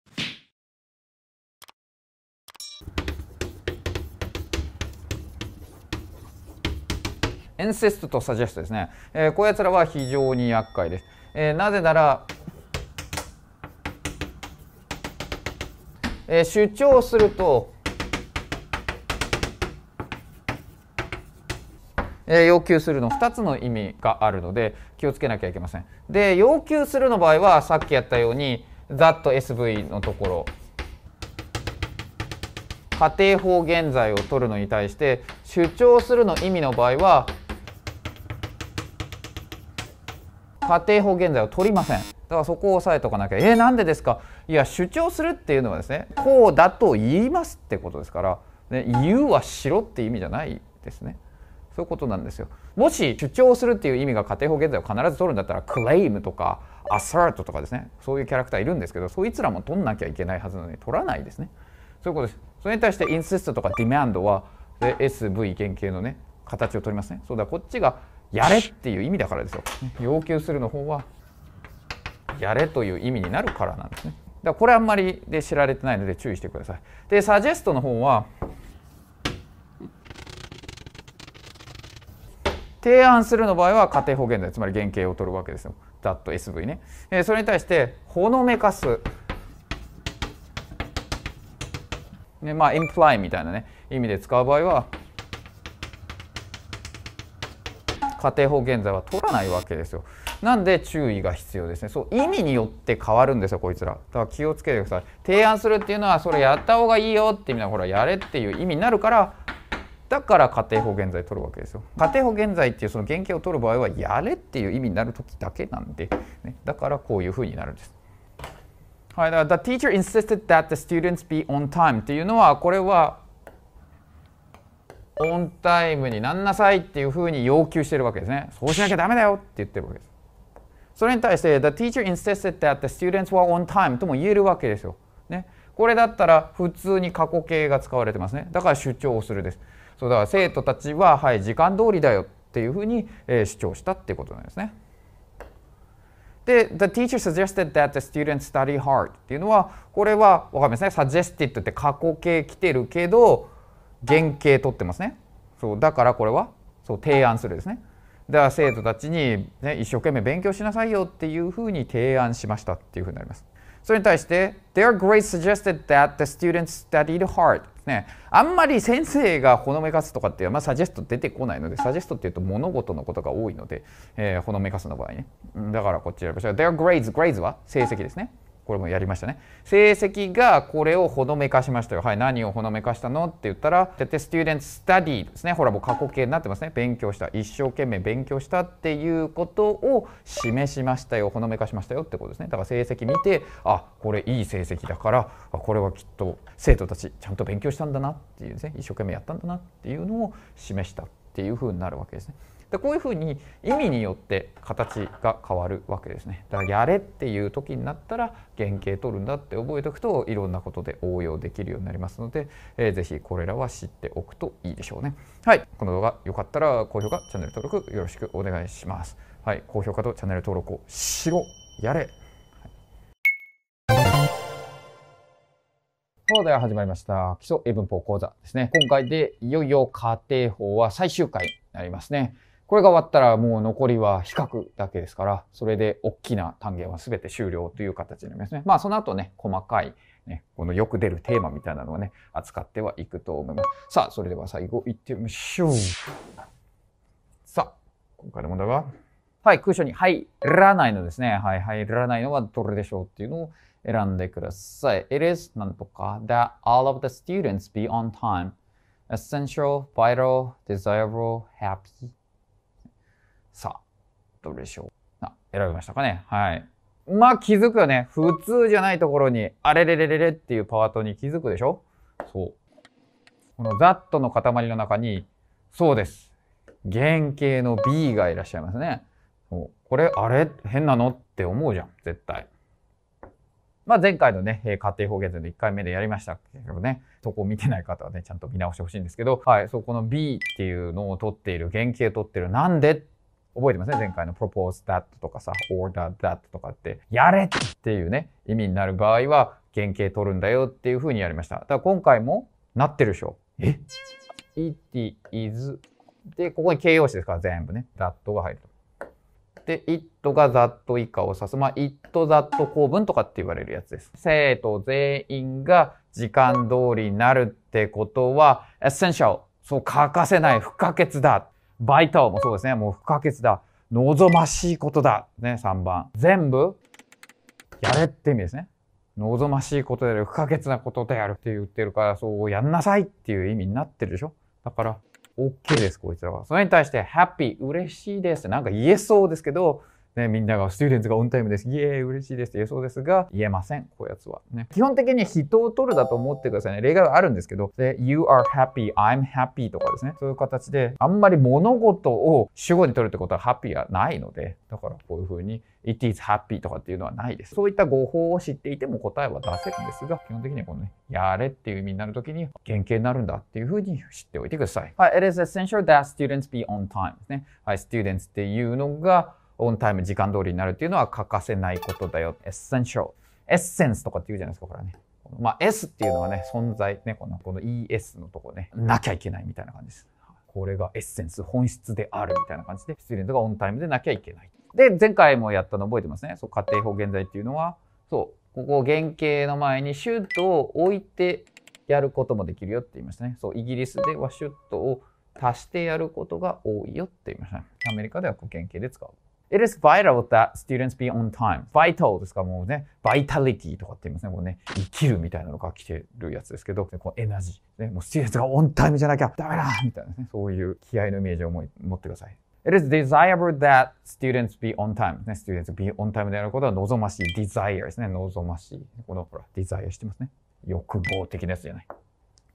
エンセストとサジェストですね。えー、こやつらは非常に厄介です。えー、なぜならえー、主張すると、えー、要求するの2つの意味があるので気をつけなきゃいけません。で要求するの場合はさっきやったように thatSV のところ仮定法現在を取るのに対して主張するの意味の場合は仮定法現在を取りませんだからそこを押さえとかなきゃえー、なんでですかいや主張するっていうのはですねこうだと言いますってことですから、ね、言うはしろって意味じゃないですね。そういうことなんですよ。もし主張するっていう意味が家庭法現在を必ず取るんだったらクレイムとかアサートとかですねそういうキャラクターいるんですけどそいつらも取んなきゃいけないはずなのに取らないですね。そういうことです。それに対してインシストとかディマンドは SV 原型のね形を取りますね。そうだこっちがやれっていう意味だからですよ。要求するの方はやれという意味になるからなんですね。だこれあんまりで知られてないので注意してください。で、サジェストの方は、提案するの場合は仮定法現在、つまり原型を取るわけですよ。ざっと SV ね。えそれに対して、ほのめかす。ね、まあ、imply みたいなね、意味で使う場合は、仮定法現在は取らないわけですよ。なんで注意が必要ですねそう意味によって変わるんですよこいつらだから気をつけてください提案するっていうのはそれやった方がいいよって意味はほらやれっていう意味になるからだから家庭法現在取るわけですよ家庭法現在っていうその原型を取る場合はやれっていう意味になる時だけなんで、ね、だからこういうふうになるんですはい、だから The teacher insisted that the students be on time っていうのはこれはオンタイムになんなさいっていうふうに要求してるわけですねそうしなきゃダメだよって言ってるわけですそれに対して The teacher insisted that the students were on time とも言えるわけですよ。ね。これだったら普通に過去形が使われてますね。だから主張をするです。そうだから生徒たちは、はい、時間通りだよっていうふうに、えー、主張したっていうことなんですね。で、The teacher suggested that the students study hard っていうのは、これはわかりますね。suggested って過去形来てるけど、原型取ってますね。そう、だからこれは、そう、提案するですね。では生徒たちに、ね、一生懸命勉強しなさいよっていうふうに提案しましたっていうふうになります。それに対して、Their grades u g g e s t e d that the students studied hard. ね、あんまり先生がほのめかすとかっていう、まあ、サジェスト出てこないので、サジェストっていうと物事のことが多いので、えー、ほのめかすの場合ね。だからこちら、Their grades, grades は成績ですね。これもやりましたね。成績がこれをほのめかしましたよ。はい、何をほのめかしたのって言ったら、だって student study ですね。ほら、もう過去形になってますね。勉強した。一生懸命勉強したっていうことを示しましたよ。ほのめかしましたよってことですね。だから成績見て、あ、これいい成績だから、あこれはきっと生徒たちちゃんと勉強したんだなっていうですね。一生懸命やったんだなっていうのを示したっていうふうになるわけですね。でこういうふうに意味によって形が変わるわけですね。だからやれっていう時になったら原型取るんだって覚えておくといろんなことで応用できるようになりますので、えー、ぜひこれらは知っておくといいでしょうね。はい、この動画よかったら高評価、チャンネル登録よろしくお願いします。はい、高評価とチャンネル登録をしろ、やれ。そうでは始まりました。基礎英文法講座ですね。今回でいよいよ家庭法は最終回になりますね。これが終わったらもう残りは比較だけですから、それで大きな単元は全て終了という形になりますね。まあその後ね、細かい、ね、このよく出るテーマみたいなのをね、扱ってはいくと思います。さあ、それでは最後行ってみましょう。さあ、今回の問題ははい、空所に入らないのですね。はい、入らないのはどれでしょうっていうのを選んでください。It is なんとか that all of the students be on time. Essential, vital, desirable, happy. ったでしょうあ、選びましたかね。はい。まあ気づくよね。普通じゃないところに、あれれれれれっていうパートに気づくでしょそう。このザットの塊の中に、そうです。原型の B がいらっしゃいますね。そうこれ、あれ変なのって思うじゃん、絶対。まあ、前回のね、家庭法現在の1回目でやりましたけどね、そこを見てない方はね、ちゃんと見直してほしいんですけど、はい、そう、この B っていうのを取っている、原型取ってる、なんでっ覚えてますね前回の propose that とかさ order that とかってやれっていうね意味になる場合は原型取るんだよっていうふうにやりましただから今回もなってるでしょえ it is でここに形容詞ですから全部ね that が入ると。で it が that 以下を指すまあ it that 公文とかって言われるやつです生徒全員が時間通りになるってことは essential そう欠かせない不可欠だバイタオもそうですね。もう不可欠だ。望ましいことだ。ね、3番。全部、やれって意味ですね。望ましいことである。不可欠なことであるって言ってるから、そうやんなさいっていう意味になってるでしょ。だから、OK です、こいつらは。それに対して、ハッピー、嬉しいです。なんか言えそうですけど、ね、みんなが、スチューデンツがオンタイムです。イエーイ、嬉しいですって言えそうですが、言えません、こうやつは。ね、基本的に人を取るだと思ってくださいね。例外はあるんですけど、で You are happy, I'm happy とかですね。そういう形で、あんまり物事を主語に取るってことはハッピーはないので、だからこういうふうに、It is happy とかっていうのはないです。そういった語法を知っていても答えは出せるんですが、基本的にこのね、やれっていう意味になるときに原型になるんだっていうふうに知っておいてください。はい、It is essential that students be on time ですね。はい、students っていうのが、オンタイム時間通りになるっていうのは欠かせないことだよ。エッセンシャル。エッセンスとかって言うじゃないですか、これはね。まあ、S っていうのはね、存在、ね、このこの ES のとこね、なきゃいけないみたいな感じです。これがエッセンス、本質であるみたいな感じで、スチューデントがオンタイムでなきゃいけない。で、前回もやったの覚えてますね。そう、家庭法現在っていうのは、そう、ここ原型の前にシュートを置いてやることもできるよって言いましたね。そう、イギリスではシュットを足してやることが多いよって言いましたね。アメリカではこう原型で使う。It is vital that students be on time. vital ですかもうね、vitality とかって言いますね。もうね、生きるみたいなのが来てるやつですけど、こエナジー。ね、もう students がオンタイムじゃなきゃダメだみたいなね、そういう気合のイメージを持ってください。It is desirable that students be on time. ね、students be on time であることは望ましい。desire ですね。望ましい。このほら、desire してますね。欲望的なやつじゃない。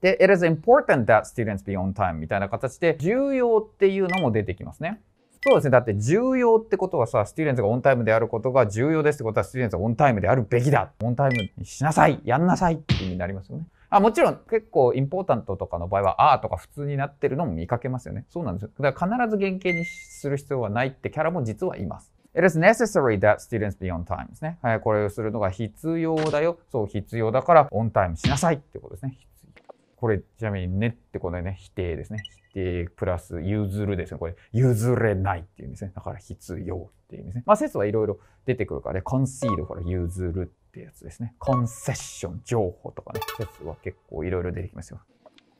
で、it is important that students be on time みたいな形で、重要っていうのも出てきますね。そうですね。だって重要ってことはさ、スティーレンズがオンタイムであることが重要ですってことは、スティーレンズがオンタイムであるべきだ。オンタイムにしなさい。やんなさいって意味になりますよね。あもちろん結構インポータントとかの場合は、ああとか普通になってるのも見かけますよね。そうなんですよ。だから必ず原型にする必要はないってキャラも実はいます。It is necessary that students be on time ですね。はい、これをするのが必要だよ。そう、必要だからオンタイムしなさいってことですね。これちなみにねってこのね、否定ですね。否定プラス譲るですね。これ譲れないっていう意味ですね。だから必要っていう意味ですね。まあ説はいろいろ出てくるからね、コンシール、これ譲るってやつですね。コンセッション、情報とかね、説は結構いろいろ出てきますよ。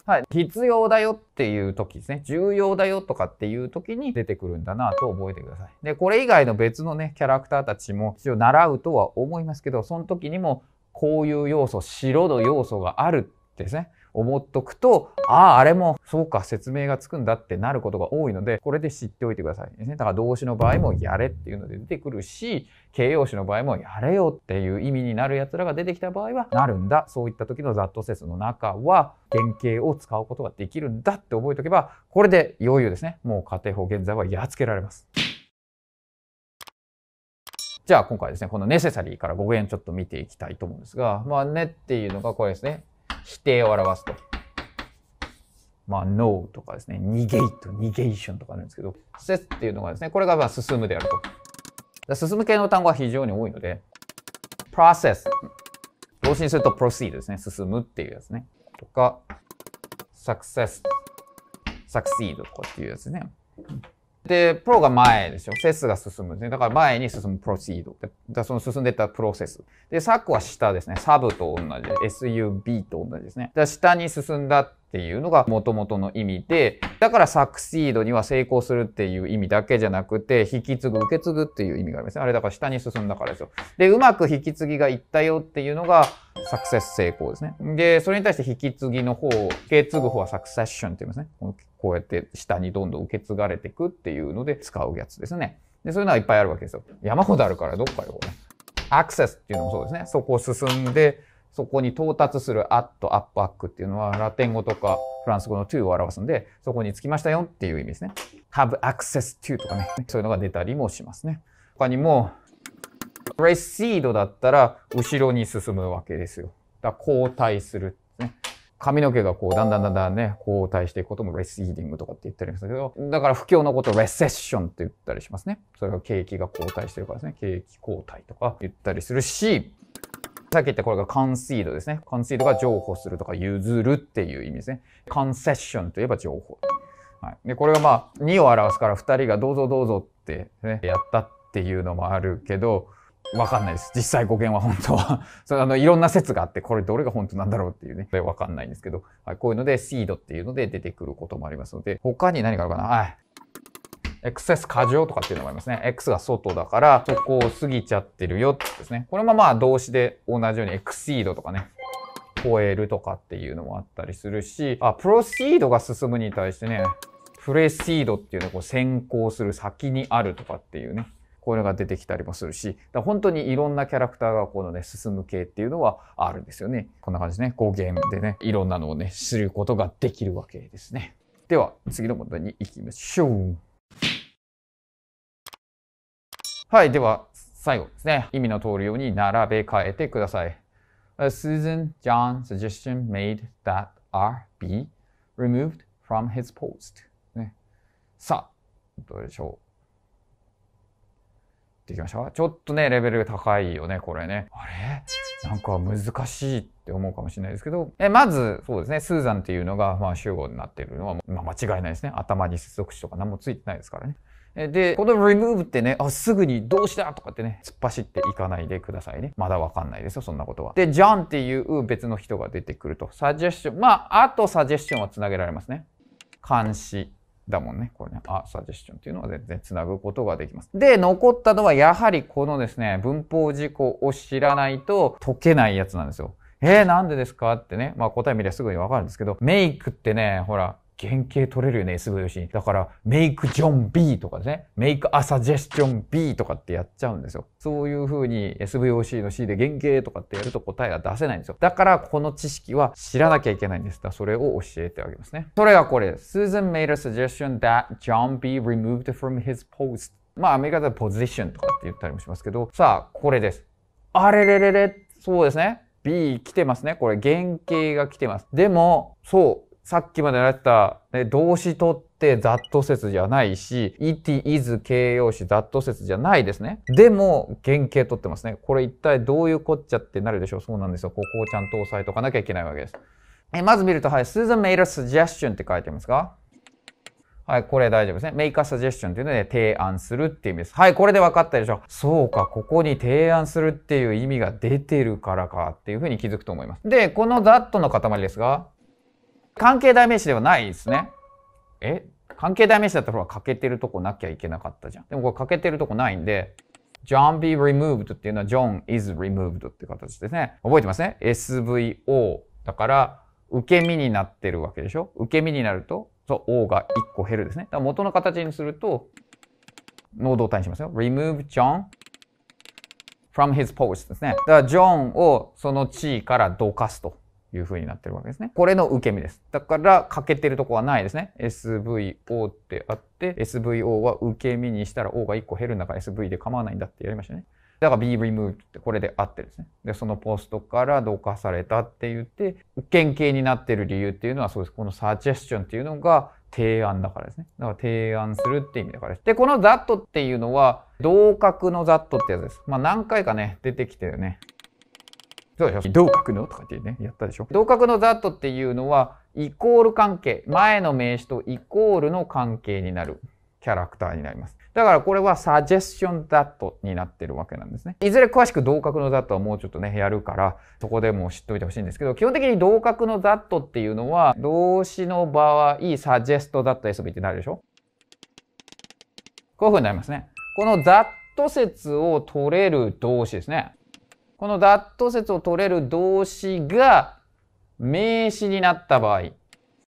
はい、必要だよっていう時ですね重要だよとかっていう時に出てくるんだなと覚えてくださいでこれ以外の別のねキャラクターたちも一応習うとは思いますけどその時にもこういう要素白の要素があるですね思っとくと、ああ、あれも、そうか、説明がつくんだってなることが多いので、これで知っておいてください。ですね。だから動詞の場合もやれっていうので出てくるし、形容詞の場合もやれよっていう意味になるやつらが出てきた場合は、なるんだ。そういった時のざっと説の中は、原型を使うことができるんだって覚えとけば、これで余裕ですね。もう家庭法現在はやっつけられます。じゃあ今回ですね、このネセサリーから語源ちょっと見ていきたいと思うんですが、まあねっていうのがこれですね。否定を表すと。まあ、no とかですね、逃げ t e 逃げ a t i o n とかあるんですけど、せっていうのがですね、これがまあ進むであると。進む系の単語は非常に多いので、process。動詞にすると proceed ですね、進むっていうやつね。とか、success、succeed とかっていうやつね。で、プロが前でしょ。セスが進むんですね。だから前に進むプロシード。だその進んでったプロセス。で、サクは下ですね。サブと同じ。SUB と同じですね。だ下に進んだっていうのが元々の意味で、だからサクシードには成功するっていう意味だけじゃなくて、引き継ぐ、受け継ぐっていう意味がありますね。あれだから下に進んだからですよ。で、うまく引き継ぎがいったよっていうのが、サクセス成功ですね。で、それに対して引き継ぎの方、受け継ぐ方はサクセッションって言いますね。こうやって下にどんどん受け継がれていくっていうので使うやつですね。で、そういうのはいっぱいあるわけですよ。山ほどあるからどっかでこうね。アクセスっていうのもそうですね。そこを進んで、そこに到達するアット、アップ、アックっていうのはラテン語とかフランス語の to を表すんで、そこに着きましたよっていう意味ですね。have access to とかね。そういうのが出たりもしますね。他にも、recede だったら後ろに進むわけですよ。だから交代する髪の毛がこう、だんだんだんだんね、後退していくこともレスイーディングとかって言ったりするけど、だから不況のことをレセッションって言ったりしますね。それが景気が後退してるからですね。景気後退とか言ったりするし、さっき言ったこれがカンシードですね。カンシードが譲歩するとか譲るっていう意味ですね。カンセッションといえば譲歩。はい、でこれがまあ2を表すから2人がどうぞどうぞって、ね、やったっていうのもあるけどわかんないです。実際語源は本当は そあの、いろんな説があって、これどれが本当なんだろうっていうね、わかんないんですけど、はい、こういうので、seed っていうので出てくることもありますので、他に何があるかなはい。XS 過剰とかっていうのもありますね。X が外だから、そこを過ぎちゃってるよってですね。これもまあ動詞で同じように exceed とかね、超えるとかっていうのもあったりするし、あ、プロシードが進むに対してね、プレシードっていうのをこう先行する先にあるとかっていうね。こういうのが出てきたりもするし、だ本当にいろんなキャラクターがこのね、進む系っていうのはあるんですよね。こんな感じでね、語源でね、いろんなのをね、することができるわけですね。では、次の問題に行きましょう。はい、では、最後ですね。意味の通るように並べ替えてください。Susan John's suggestion made that R be removed from his post. ね、さあ、どうでしょうってきましう。ちょっとね、レベル高いよね、これね。あれなんか難しいって思うかもしれないですけど、えまず、そうですね、スーザンっていうのが、まあ、集合になっているのは、まあ、間違いないですね。頭に接続詞とか何もついてないですからね。で、この remove ってね、あ、すぐにどうしたとかってね、突っ走っていかないでくださいね。まだわかんないですよ、そんなことは。で、John っていう別の人が出てくると。suggestion。まあ、あと suggestion はつなげられますね。監視。だもんね。これね。あ、サジェスチョンっていうのは全然つなぐことができます。で、残ったのはやはりこのですね、文法事項を知らないと解けないやつなんですよ。えー、なんでですかってね。まあ答え見りゃすぐにわかるんですけど、メイクってね、ほら、原型取れるよね、SVO c だから、メイクジョン B とかですね、メイクアサジェスチョン B とかってやっちゃうんですよ。そういう風に SVOC の C で原型とかってやると答えが出せないんですよ。だから、この知識は知らなきゃいけないんです。だそれを教えてあげますね。それがこれです。Susan made a suggestion that John B removed from his post. まあ、アメリカではポジションとかって言ったりもしますけど、さあ、これです。あれれれれ、そうですね。B 来てますね。これ原型が来てます。でも、そう、さっきまでやられてた、ね、動詞取ってっと説じゃないし、it is 形容詞っと説じゃないですね。でも、原型取ってますね。これ一体どういうこっちゃってなるでしょうそうなんですよ。ここをちゃんと押さえとかなきゃいけないわけです。えまず見ると、はい、Susan made a suggestion って書いてますかはい、これ大丈夫ですね。make a suggestion っていうので、ね、提案するっていう意味です。はい、これで分かったでしょ。う。そうか、ここに提案するっていう意味が出てるからかっていうふうに気づくと思います。で、この that の塊ですが、関係代名詞ではないですね。え関係代名詞だったら欠けてるとこなきゃいけなかったじゃん。でもこれ欠けてるとこないんで、John be removed っていうのは John is removed って形ですね。覚えてますね ?SVO だから受け身になってるわけでしょ受け身になると、そう、O が1個減るですね。だから元の形にすると、能動態にしますよ。remove John from his post ですね。だから John をその地位からどかすと。いう風になってるわけですね。これの受け身です。だから、欠けてるとこはないですね。SVO ってあって、SVO は受け身にしたら O が1個減るんだから SV で構わないんだってやりましたね。だから be r e m o v e ってこれで合ってるんですね。で、そのポストから同化されたって言って、原型になってる理由っていうのはそうです。この suggestion っていうのが提案だからですね。だから提案するって意味だからです。で、この that っていうのは、同格の that ってやつです。まあ何回かね、出てきてるね。そうでしょのとかってね、やったでしょ同格のざっとっていうのは、イコール関係。前の名詞とイコールの関係になるキャラクターになります。だからこれは suggestion that になってるわけなんですね。いずれ詳しく同格の that はもうちょっとね、やるから、そこでも知っておいてほしいんですけど、基本的に同格の that っていうのは、動詞の場合、suggest that SB ってなるでしょこういう風になりますね。この that 説を取れる動詞ですね。このダット説を取れる動詞が名詞になった場合、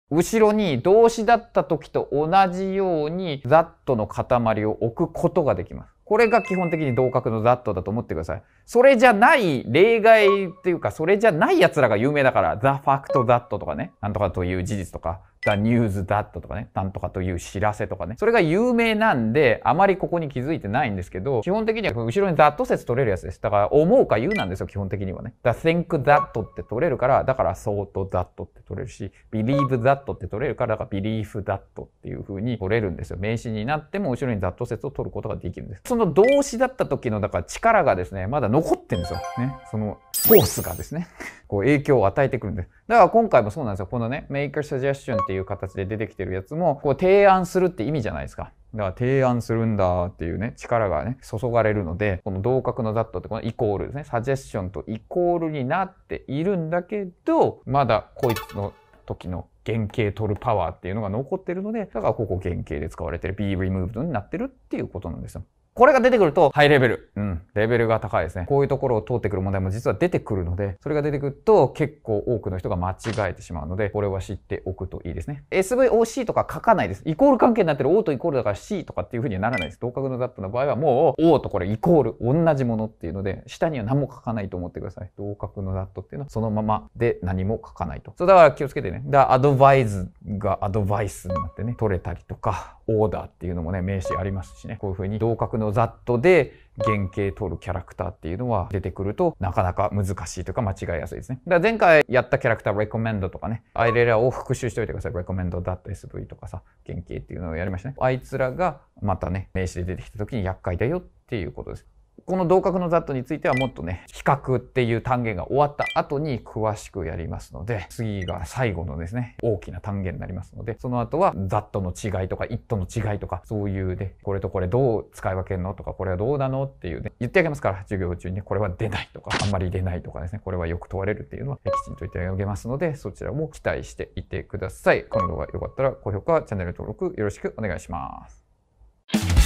後ろに動詞だった時と同じように that の塊を置くことができます。これが基本的に同格の that だと思ってください。それじゃない例外っていうか、それじゃない奴らが有名だから、the fact that とかね、なんとかという事実とか、the news that とかね、なんとかという知らせとかね。それが有名なんで、あまりここに気づいてないんですけど、基本的には後ろに that 説取れるやつです。だから、思うか言うなんですよ、基本的にはね。the think that って取れるから、だから thought that って取れるし、believe that って取れるから、だから belief that っていう風に取れるんですよ。名詞になっても後ろに that 説を取ることができるんです。その動詞だった時の、だから力がですね、まだ残ってんですよ。ね。その、フォースがですね、こう影響を与えてくるんです。だから今回もそうなんですよ。このね、m a k e r suggestion っていう形で出てきてるやつも、こう提案するって意味じゃないですか。だから提案するんだっていうね、力がね、注がれるので、この同格の that ってこのイコールですね、サジェッションとイコールになっているんだけど、まだこいつの時の原型取るパワーっていうのが残ってるので、だからここ原型で使われてる be removed になってるっていうことなんですよ。これが出てくると、ハイレベル。うん。レベルが高いですね。こういうところを通ってくる問題も実は出てくるので、それが出てくると結構多くの人が間違えてしまうので、これは知っておくといいですね。SVOC とか書かないです。イコール関係になってる O とイコールだから C とかっていう風にはならないです。同格のダットの場合はもう O とこれイコール同じものっていうので、下には何も書かないと思ってください。同格のダットっていうのはそのままで何も書かないと。そうだから気をつけてね。だからアドバイズがアドバイスになってね、取れたりとか、オーダーっていうのもね、名詞ありますしね、こういうふうに同格のざっとで原型取るキャラクターっていうのは出てくると、なかなか難しいというか間違いやすいですね。だから前回やったキャラクター、recommend とかね、アイレラを復習しておいてください。recommend.sv とかさ、原型っていうのをやりましたね。あいつらがまたね、名詞で出てきた時に厄介だよっていうことです。この同格のざっとについてはもっとね、比較っていう単元が終わった後に詳しくやりますので、次が最後のですね、大きな単元になりますので、その後はざっとの違いとか、一との違いとか、そういうね、これとこれどう使い分けるのとか、これはどうなのっていうね、言ってあげますから、授業中にね、これは出ないとか、あんまり出ないとかですね、これはよく問われるっていうのは、きちんと言ってあげますので、そちらも期待していてください。この動画良かったら、高評価、チャンネル登録よろしくお願いします。